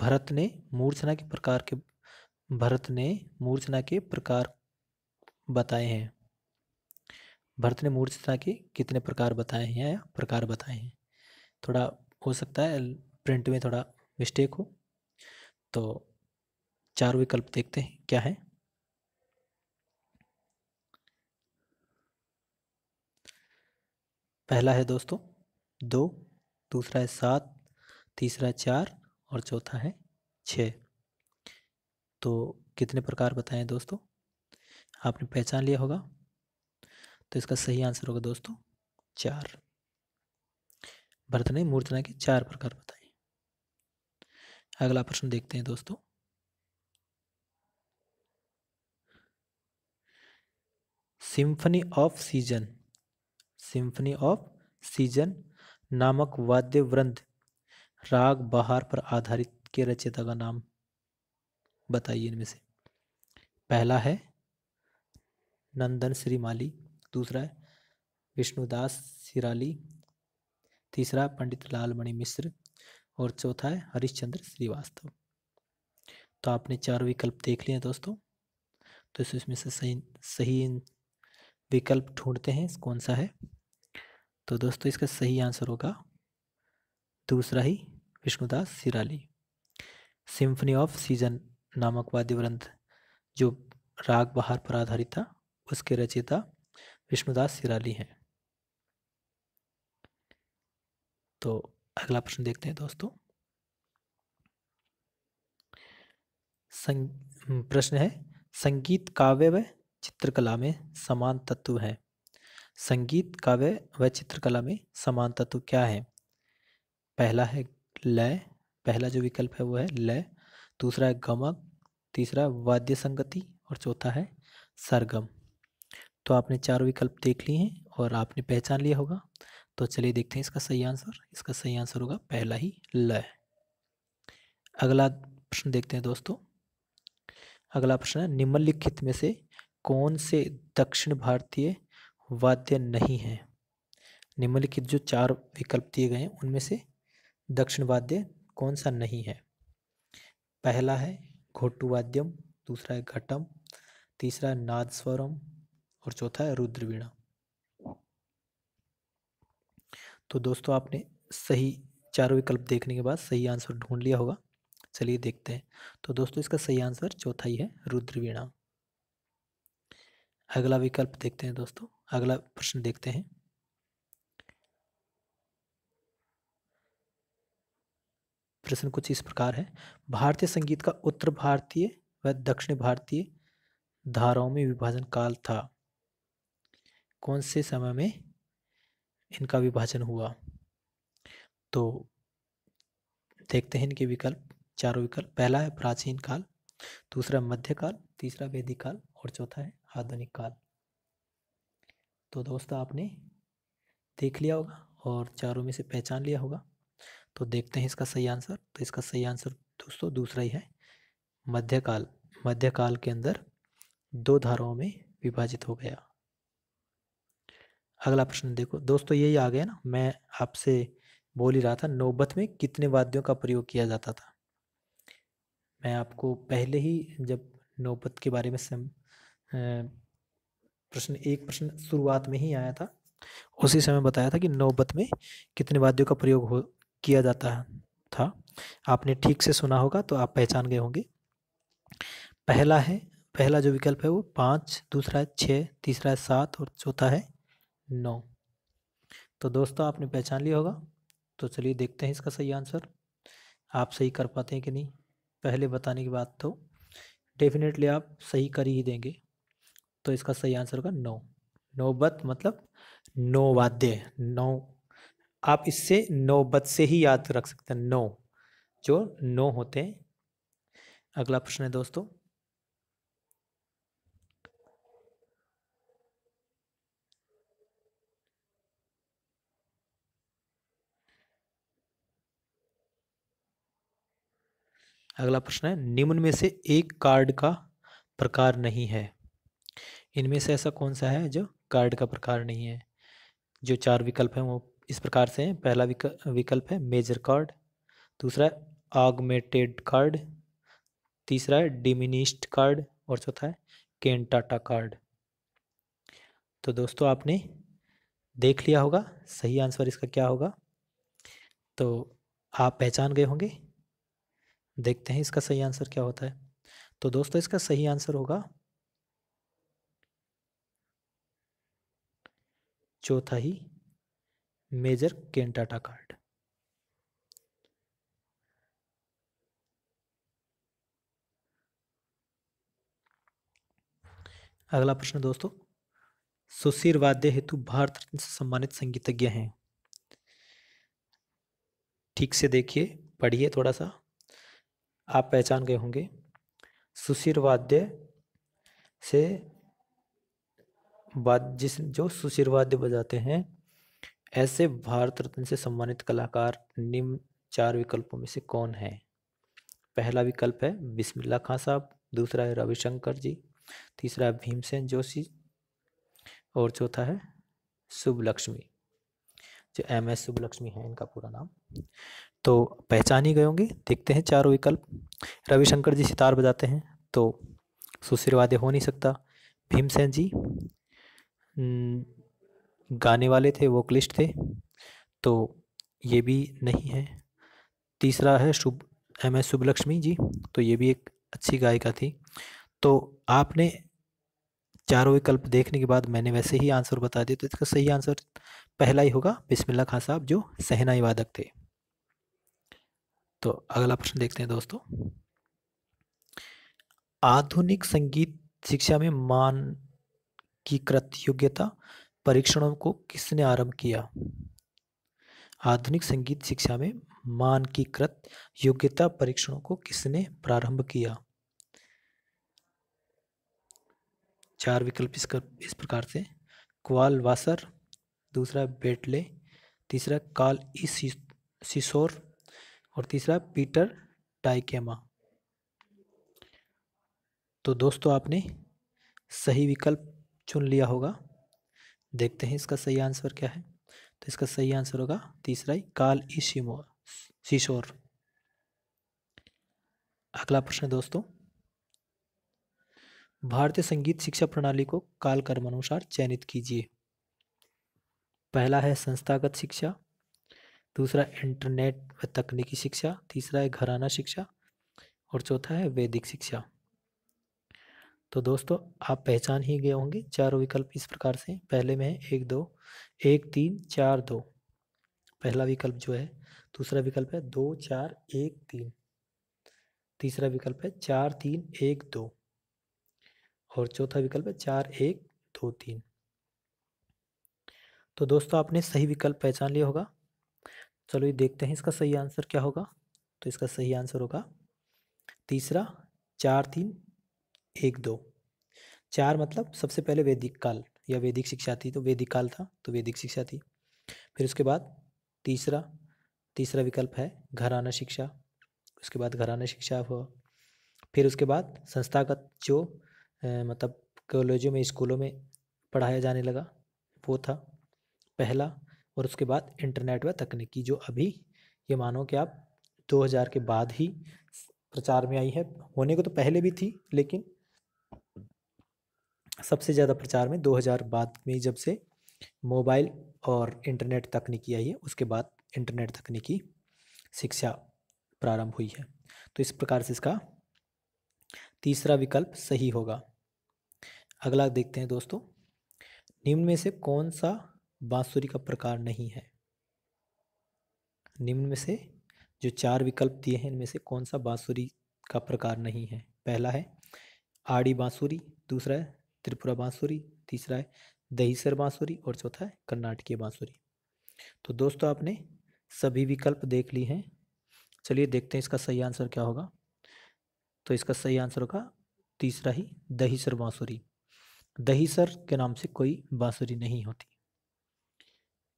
[SPEAKER 1] भरत ने मूर्छना के प्रकार के भरत ने मूर्छना के प्रकार बताए हैं भरत ने मूर्छना के कितने प्रकार बताए हैं या प्रकार बताए हैं थोड़ा हो सकता है प्रिंट में थोड़ा मिस्टेक हो तो चार विकल्प देखते हैं क्या है पहला है दोस्तों दो दूसरा है सात तीसरा है चार और चौथा है छः तो कितने प्रकार बताएं दोस्तों आपने पहचान लिया होगा तो इसका सही आंसर होगा दोस्तों चार भरत ने मूर्तना के चार प्रकार बताए अगला प्रश्न देखते हैं दोस्तों symphony of season symphony of season नामक वाद्य वृंद राग बहार पर आधारित के रचयिता का नाम बताइए इनमें से पहला है नंदन श्रीमाली दूसरा है विष्णुदास सिराली तीसरा पंडित लालमणि मिश्र और चौथा है हरिश्चंद्र श्रीवास्तव तो आपने चार विकल्प देख लिए दोस्तों तो इसमें से सही सही विकल्प ढूंढते हैं कौन सा है तो दोस्तों इसका सही आंसर होगा दूसरा ही Vishnudas Shirali symphony of season नामक वाद्य ग्रंथ जो राग बहार पर आधारित था उसके रचयिता विष्णुदास सिराली हैं तो अगला प्रश्न देखते हैं दोस्तों हम्म, प्रश्न है संगीत काव्य व चित्रकला में समान तत्व है संगीत काव्य व चित्रकला में समान तत्व क्या है पहला है लय पहला जो विकल्प है वो है लय दूसरा है गमक तीसरा वाद्य संगति और चौथा है सरगम तो आपने चार विकल्प देख लिए हैं और आपने पहचान लिया होगा तो चलिए देखते हैं इसका सही आंसर इसका सही आंसर होगा पहला ही लय अगला प्रश्न देखते हैं दोस्तों अगला प्रश्न है निम्नलिखित में से कौन से दक्षिण भारतीय वाद्य नहीं हैं निम्नलिखित जो चार विकल्प दिए गए हैं उनमें से दक्षिण वाद्य कौन सा नहीं है पहला है घोटुवाद्यम दूसरा है घटम तीसरा नाद स्वरम और चौथा है रुद्रवीणा तो दोस्तों आपने सही चारों विकल्प देखने के बाद सही आंसर ढूंढ लिया होगा चलिए देखते हैं तो दोस्तों इसका सही आंसर चौथा ही है रुद्रवीणा अगला विकल्प देखते हैं दोस्तों अगला प्रश्न देखते हैं प्रश्न कुछ इस प्रकार है भारतीय संगीत का उत्तर भारतीय व दक्षिण भारतीय धाराओं में विभाजन काल था कौन से समय में इनका विभाजन हुआ तो देखते हैं इनके विकल्प चारों विकल्प पहला है प्राचीन काल दूसरा मध्यकाल तीसरा वैदिक काल और चौथा है आधुनिक काल तो दोस्तों आपने देख लिया होगा और चारों में से पहचान लिया होगा तो देखते हैं इसका सही आंसर तो इसका सही आंसर दोस्तों दूसरा ही है मध्यकाल मध्यकाल के अंदर दो धाराओं में विभाजित हो गया अगला प्रश्न देखो दोस्तों यही आ गया ना मैं आपसे बोल ही रहा था नौबत में कितने वाद्यों का प्रयोग किया जाता था मैं आपको पहले ही जब नौबत के बारे में सम प्रश्न एक प्रश्न शुरुआत में ही आया था उसी समय बताया था कि नौबत में कितने वाद्यों का प्रयोग हो किया जाता था आपने ठीक से सुना होगा तो आप पहचान गए होंगे पहला है पहला जो विकल्प है वो पाँच दूसरा है छः तीसरा है सात और चौथा है नौ तो दोस्तों आपने पहचान लिया होगा तो चलिए देखते हैं इसका सही आंसर आप सही कर पाते हैं कि नहीं पहले बताने की बात तो डेफिनेटली आप सही कर ही देंगे तो इसका सही आंसर होगा नौ नौबत मतलब नौ वाद्य नौ आप इससे नौबत से ही याद रख सकते हैं नौ जो नौ होते हैं अगला प्रश्न है दोस्तों अगला प्रश्न है निम्न में से एक कार्ड का प्रकार नहीं है इनमें से ऐसा कौन सा है जो कार्ड का प्रकार नहीं है जो चार विकल्प हैं वो इस प्रकार से हैं पहला विकल्प है मेजर कार्ड दूसरा ऑगमेटेड आगमेटेड कार्ड तीसरा है डिमिनिस्ट कार्ड और चौथा है केंटाटा कार्ड तो दोस्तों आपने देख लिया होगा सही आंसर इसका क्या होगा तो आप पहचान गए होंगे देखते हैं इसका सही आंसर क्या होता है तो दोस्तों इसका सही आंसर होगा चौथा ही मेजर केंटाटा कार्ड अगला प्रश्न दोस्तों सुशीर वाद्य हेतु भारत रत्न से सम्मानित संगीतज्ञ हैं ठीक से देखिए पढ़िए थोड़ा सा आप पहचान गए होंगे सुशीर वाद्य से वाद जिस जो सुशीर वाद्य बजाते हैं ऐसे भारत रत्न से सम्मानित कलाकार निम्न चार विकल्पों में से कौन है पहला विकल्प है बिस्मिल्ला खां साहब दूसरा है रविशंकर जी तीसरा है भीमसेन जोशी और चौथा है शुभ लक्ष्मी जो एम एस शुभ लक्ष्मी है इनका पूरा नाम तो पहचान ही गए होंगे देखते हैं चारों विकल्प रविशंकर जी सितार बजाते हैं तो सुशीरवादे हो नहीं सकता भीमसेन जी गाने वाले थे वो क्लिष्ट थे तो ये भी नहीं है तीसरा है शुभ एम एस शुभलक्ष्मी जी तो ये भी एक अच्छी गायिका थी तो आपने चारों विकल्प देखने के बाद मैंने वैसे ही आंसर बता दिया तो इसका सही आंसर पहला ही होगा बिस्मिल्ला खान साहब जो सहनाई वादक थे तो अगला प्रश्न देखते हैं दोस्तों आधुनिक संगीत शिक्षा में मान की कृत योग्यता परीक्षणों को किसने आरंभ किया आधुनिक संगीत शिक्षा में मानकीकृत योग्यता परीक्षणों को किसने प्रारंभ किया चार विकल्प इस, इस प्रकार से क्वाल वासर दूसरा बेटले तीसरा काल ई सिसोर और तीसरा पीटर टाइकेमा तो दोस्तों आपने सही विकल्प चुन लिया होगा देखते हैं इसका सही आंसर क्या है तो इसका सही आंसर होगा तीसरा ही काल ईशिमो शिशोर अगला प्रश्न दोस्तों भारतीय संगीत शिक्षा प्रणाली को काल कर्म अनुसार चयनित कीजिए पहला है संस्थागत शिक्षा दूसरा इंटरनेट व तकनीकी शिक्षा तीसरा है घराना शिक्षा और चौथा है वैदिक शिक्षा तो दोस्तों आप पहचान ही गए होंगे चारों विकल्प इस प्रकार से पहले में है एक दो एक तीन चार दो पहला विकल्प जो है दूसरा विकल्प है दो चार एक तीन तीसरा विकल्प है चार तीन एक दो और चौथा विकल्प है चार एक दो तीन तो दोस्तों आपने सही विकल्प पहचान लिया होगा चलो ये देखते हैं इसका सही आंसर क्या होगा तो इसका सही आंसर होगा तीसरा चार तीन एक दो चार मतलब सबसे पहले वैदिक काल या वैदिक शिक्षा थी तो वैदिक काल था तो वैदिक शिक्षा थी फिर उसके बाद तीसरा तीसरा विकल्प है घराना शिक्षा उसके बाद घराना शिक्षा हुआ फिर उसके बाद संस्थागत जो ए, मतलब कॉलेजों में स्कूलों में पढ़ाया जाने लगा वो था पहला और उसके बाद इंटरनेट व तकनीकी जो अभी ये मानो कि आप 2000 के बाद ही प्रचार में आई है होने को तो पहले भी थी लेकिन सबसे ज़्यादा प्रचार में 2000 बाद में जब से मोबाइल और इंटरनेट तकनीकी आई है उसके बाद इंटरनेट तकनीकी शिक्षा प्रारंभ हुई है तो इस प्रकार से इसका तीसरा विकल्प सही होगा अगला देखते हैं दोस्तों निम्न में से कौन सा बांसुरी का प्रकार नहीं है निम्न में से जो चार विकल्प दिए हैं इनमें से कौन सा बांसुरी का प्रकार नहीं है पहला है आड़ी बांसुरी दूसरा है त्रिपुरा बांसुरी तीसरा है दहीसर बांसुरी और चौथा है कर्नाटकीय बांसुरी तो दोस्तों आपने सभी विकल्प देख ली हैं चलिए देखते हैं इसका सही आंसर क्या होगा तो इसका सही आंसर होगा तीसरा ही दहीसर बांसुरी दहीसर के नाम से कोई बांसुरी नहीं होती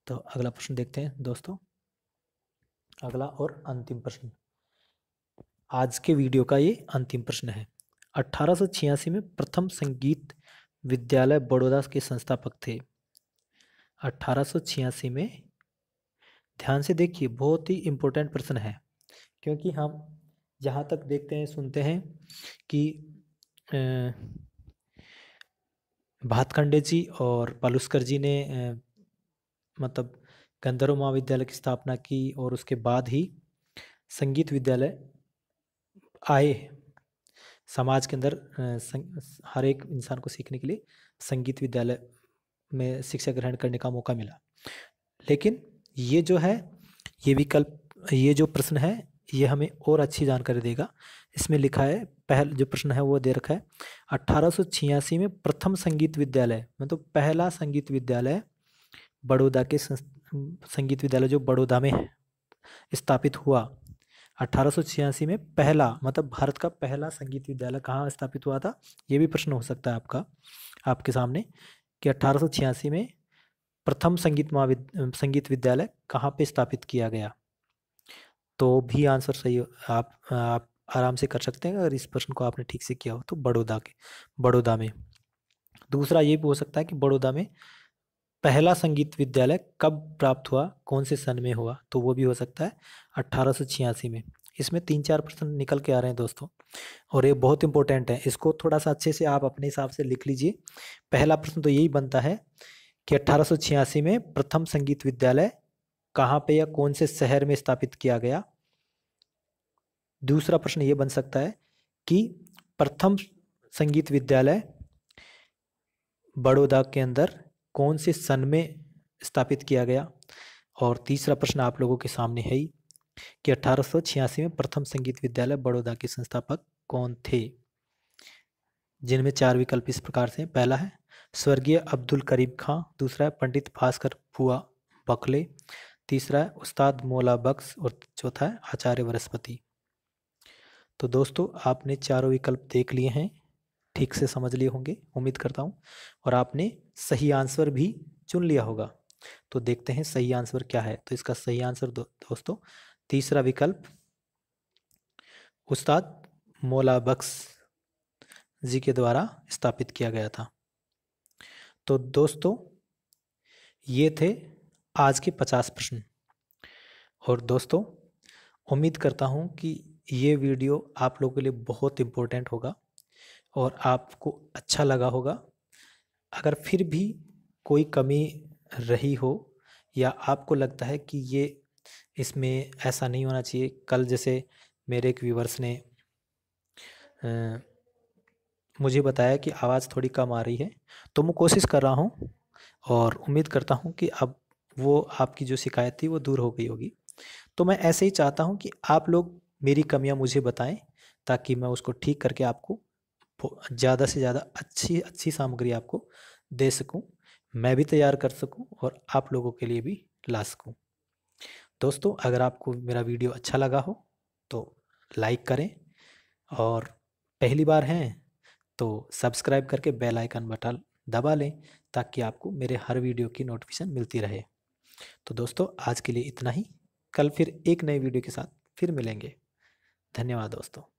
[SPEAKER 1] तो अगला प्रश्न देखते हैं दोस्तों अगला और अंतिम प्रश्न आज के वीडियो का ये अंतिम प्रश्न है अठारह में प्रथम संगीत विद्यालय बड़ौदा के संस्थापक थे 1886 में ध्यान से देखिए बहुत ही इम्पोर्टेंट प्रश्न है क्योंकि हम जहाँ तक देखते हैं सुनते हैं कि भातखंडे जी और पालुस्कर जी ने मतलब गंधर्व महाविद्यालय की स्थापना की और उसके बाद ही संगीत विद्यालय आए समाज के अंदर हर एक इंसान को सीखने के लिए संगीत विद्यालय में शिक्षा ग्रहण करने का मौका मिला लेकिन ये जो है ये विकल्प ये जो प्रश्न है ये हमें और अच्छी जानकारी देगा इसमें लिखा है पहल जो प्रश्न है वो दे रखा है अट्ठारह में प्रथम संगीत विद्यालय मतलब तो पहला संगीत विद्यालय बड़ौदा के संगीत विद्यालय जो बड़ौदा में स्थापित हुआ अठारह में पहला मतलब भारत का पहला संगीत विद्यालय कहाँ स्थापित हुआ था ये भी प्रश्न हो सकता है आपका आपके सामने कि अठारह में प्रथम संगीत महाविद संगीत विद्यालय कहाँ पे स्थापित किया गया तो भी आंसर सही आप आप आराम से कर सकते हैं अगर इस प्रश्न को आपने ठीक से किया हो तो बड़ौदा के बड़ौदा में दूसरा ये भी हो सकता है कि बड़ौदा में पहला संगीत विद्यालय कब प्राप्त हुआ कौन से सन में हुआ तो वो भी हो सकता है अट्ठारह में इसमें तीन चार परसेंट निकल के आ रहे हैं दोस्तों और ये बहुत इंपॉर्टेंट है इसको थोड़ा सा अच्छे से आप अपने हिसाब से लिख लीजिए पहला प्रश्न तो यही बनता है कि अट्ठारह में प्रथम संगीत विद्यालय कहाँ पे या कौन से शहर में स्थापित किया गया दूसरा प्रश्न ये बन सकता है कि प्रथम संगीत विद्यालय बड़ौदा के अंदर कौन से सन में स्थापित किया गया और तीसरा प्रश्न आप लोगों के सामने है ही कि अठारह में प्रथम संगीत विद्यालय बड़ौदा के संस्थापक कौन थे जिनमें चार विकल्प इस प्रकार से पहला है स्वर्गीय अब्दुल करीब खां दूसरा है पंडित भास्कर फुआ बकले तीसरा है उस्ताद मोला बक्स और चौथा है आचार्य वनस्पति तो दोस्तों आपने चारों विकल्प देख लिए हैं ठीक से समझ लिए होंगे उम्मीद करता हूँ और आपने सही आंसर भी चुन लिया होगा तो देखते हैं सही आंसर क्या है तो इसका सही आंसर दो, दोस्तों तीसरा विकल्प उस्ताद मौला बख्श जी के द्वारा स्थापित किया गया था तो दोस्तों ये थे आज के पचास प्रश्न और दोस्तों उम्मीद करता हूँ कि ये वीडियो आप लोगों के लिए बहुत इम्पोर्टेंट होगा और आपको अच्छा लगा होगा अगर फिर भी कोई कमी रही हो या आपको लगता है कि ये इसमें ऐसा नहीं होना चाहिए कल जैसे मेरे एक व्यूवर्स ने आ, मुझे बताया कि आवाज़ थोड़ी कम आ रही है तो मैं कोशिश कर रहा हूँ और उम्मीद करता हूँ कि अब वो आपकी जो शिकायत थी वो दूर हो गई होगी तो मैं ऐसे ही चाहता हूँ कि आप लोग मेरी कमियाँ मुझे बताएं ताकि मैं उसको ठीक करके आपको ज़्यादा से ज़्यादा अच्छी अच्छी सामग्री आपको दे सकूं मैं भी तैयार कर सकूं और आप लोगों के लिए भी ला सकूं दोस्तों अगर आपको मेरा वीडियो अच्छा लगा हो तो लाइक करें और पहली बार हैं तो सब्सक्राइब करके बेल आइकन बटन दबा लें ताकि आपको मेरे हर वीडियो की नोटिफिकेशन मिलती रहे तो दोस्तों आज के लिए इतना ही कल फिर एक नए वीडियो के साथ फिर मिलेंगे धन्यवाद दोस्तों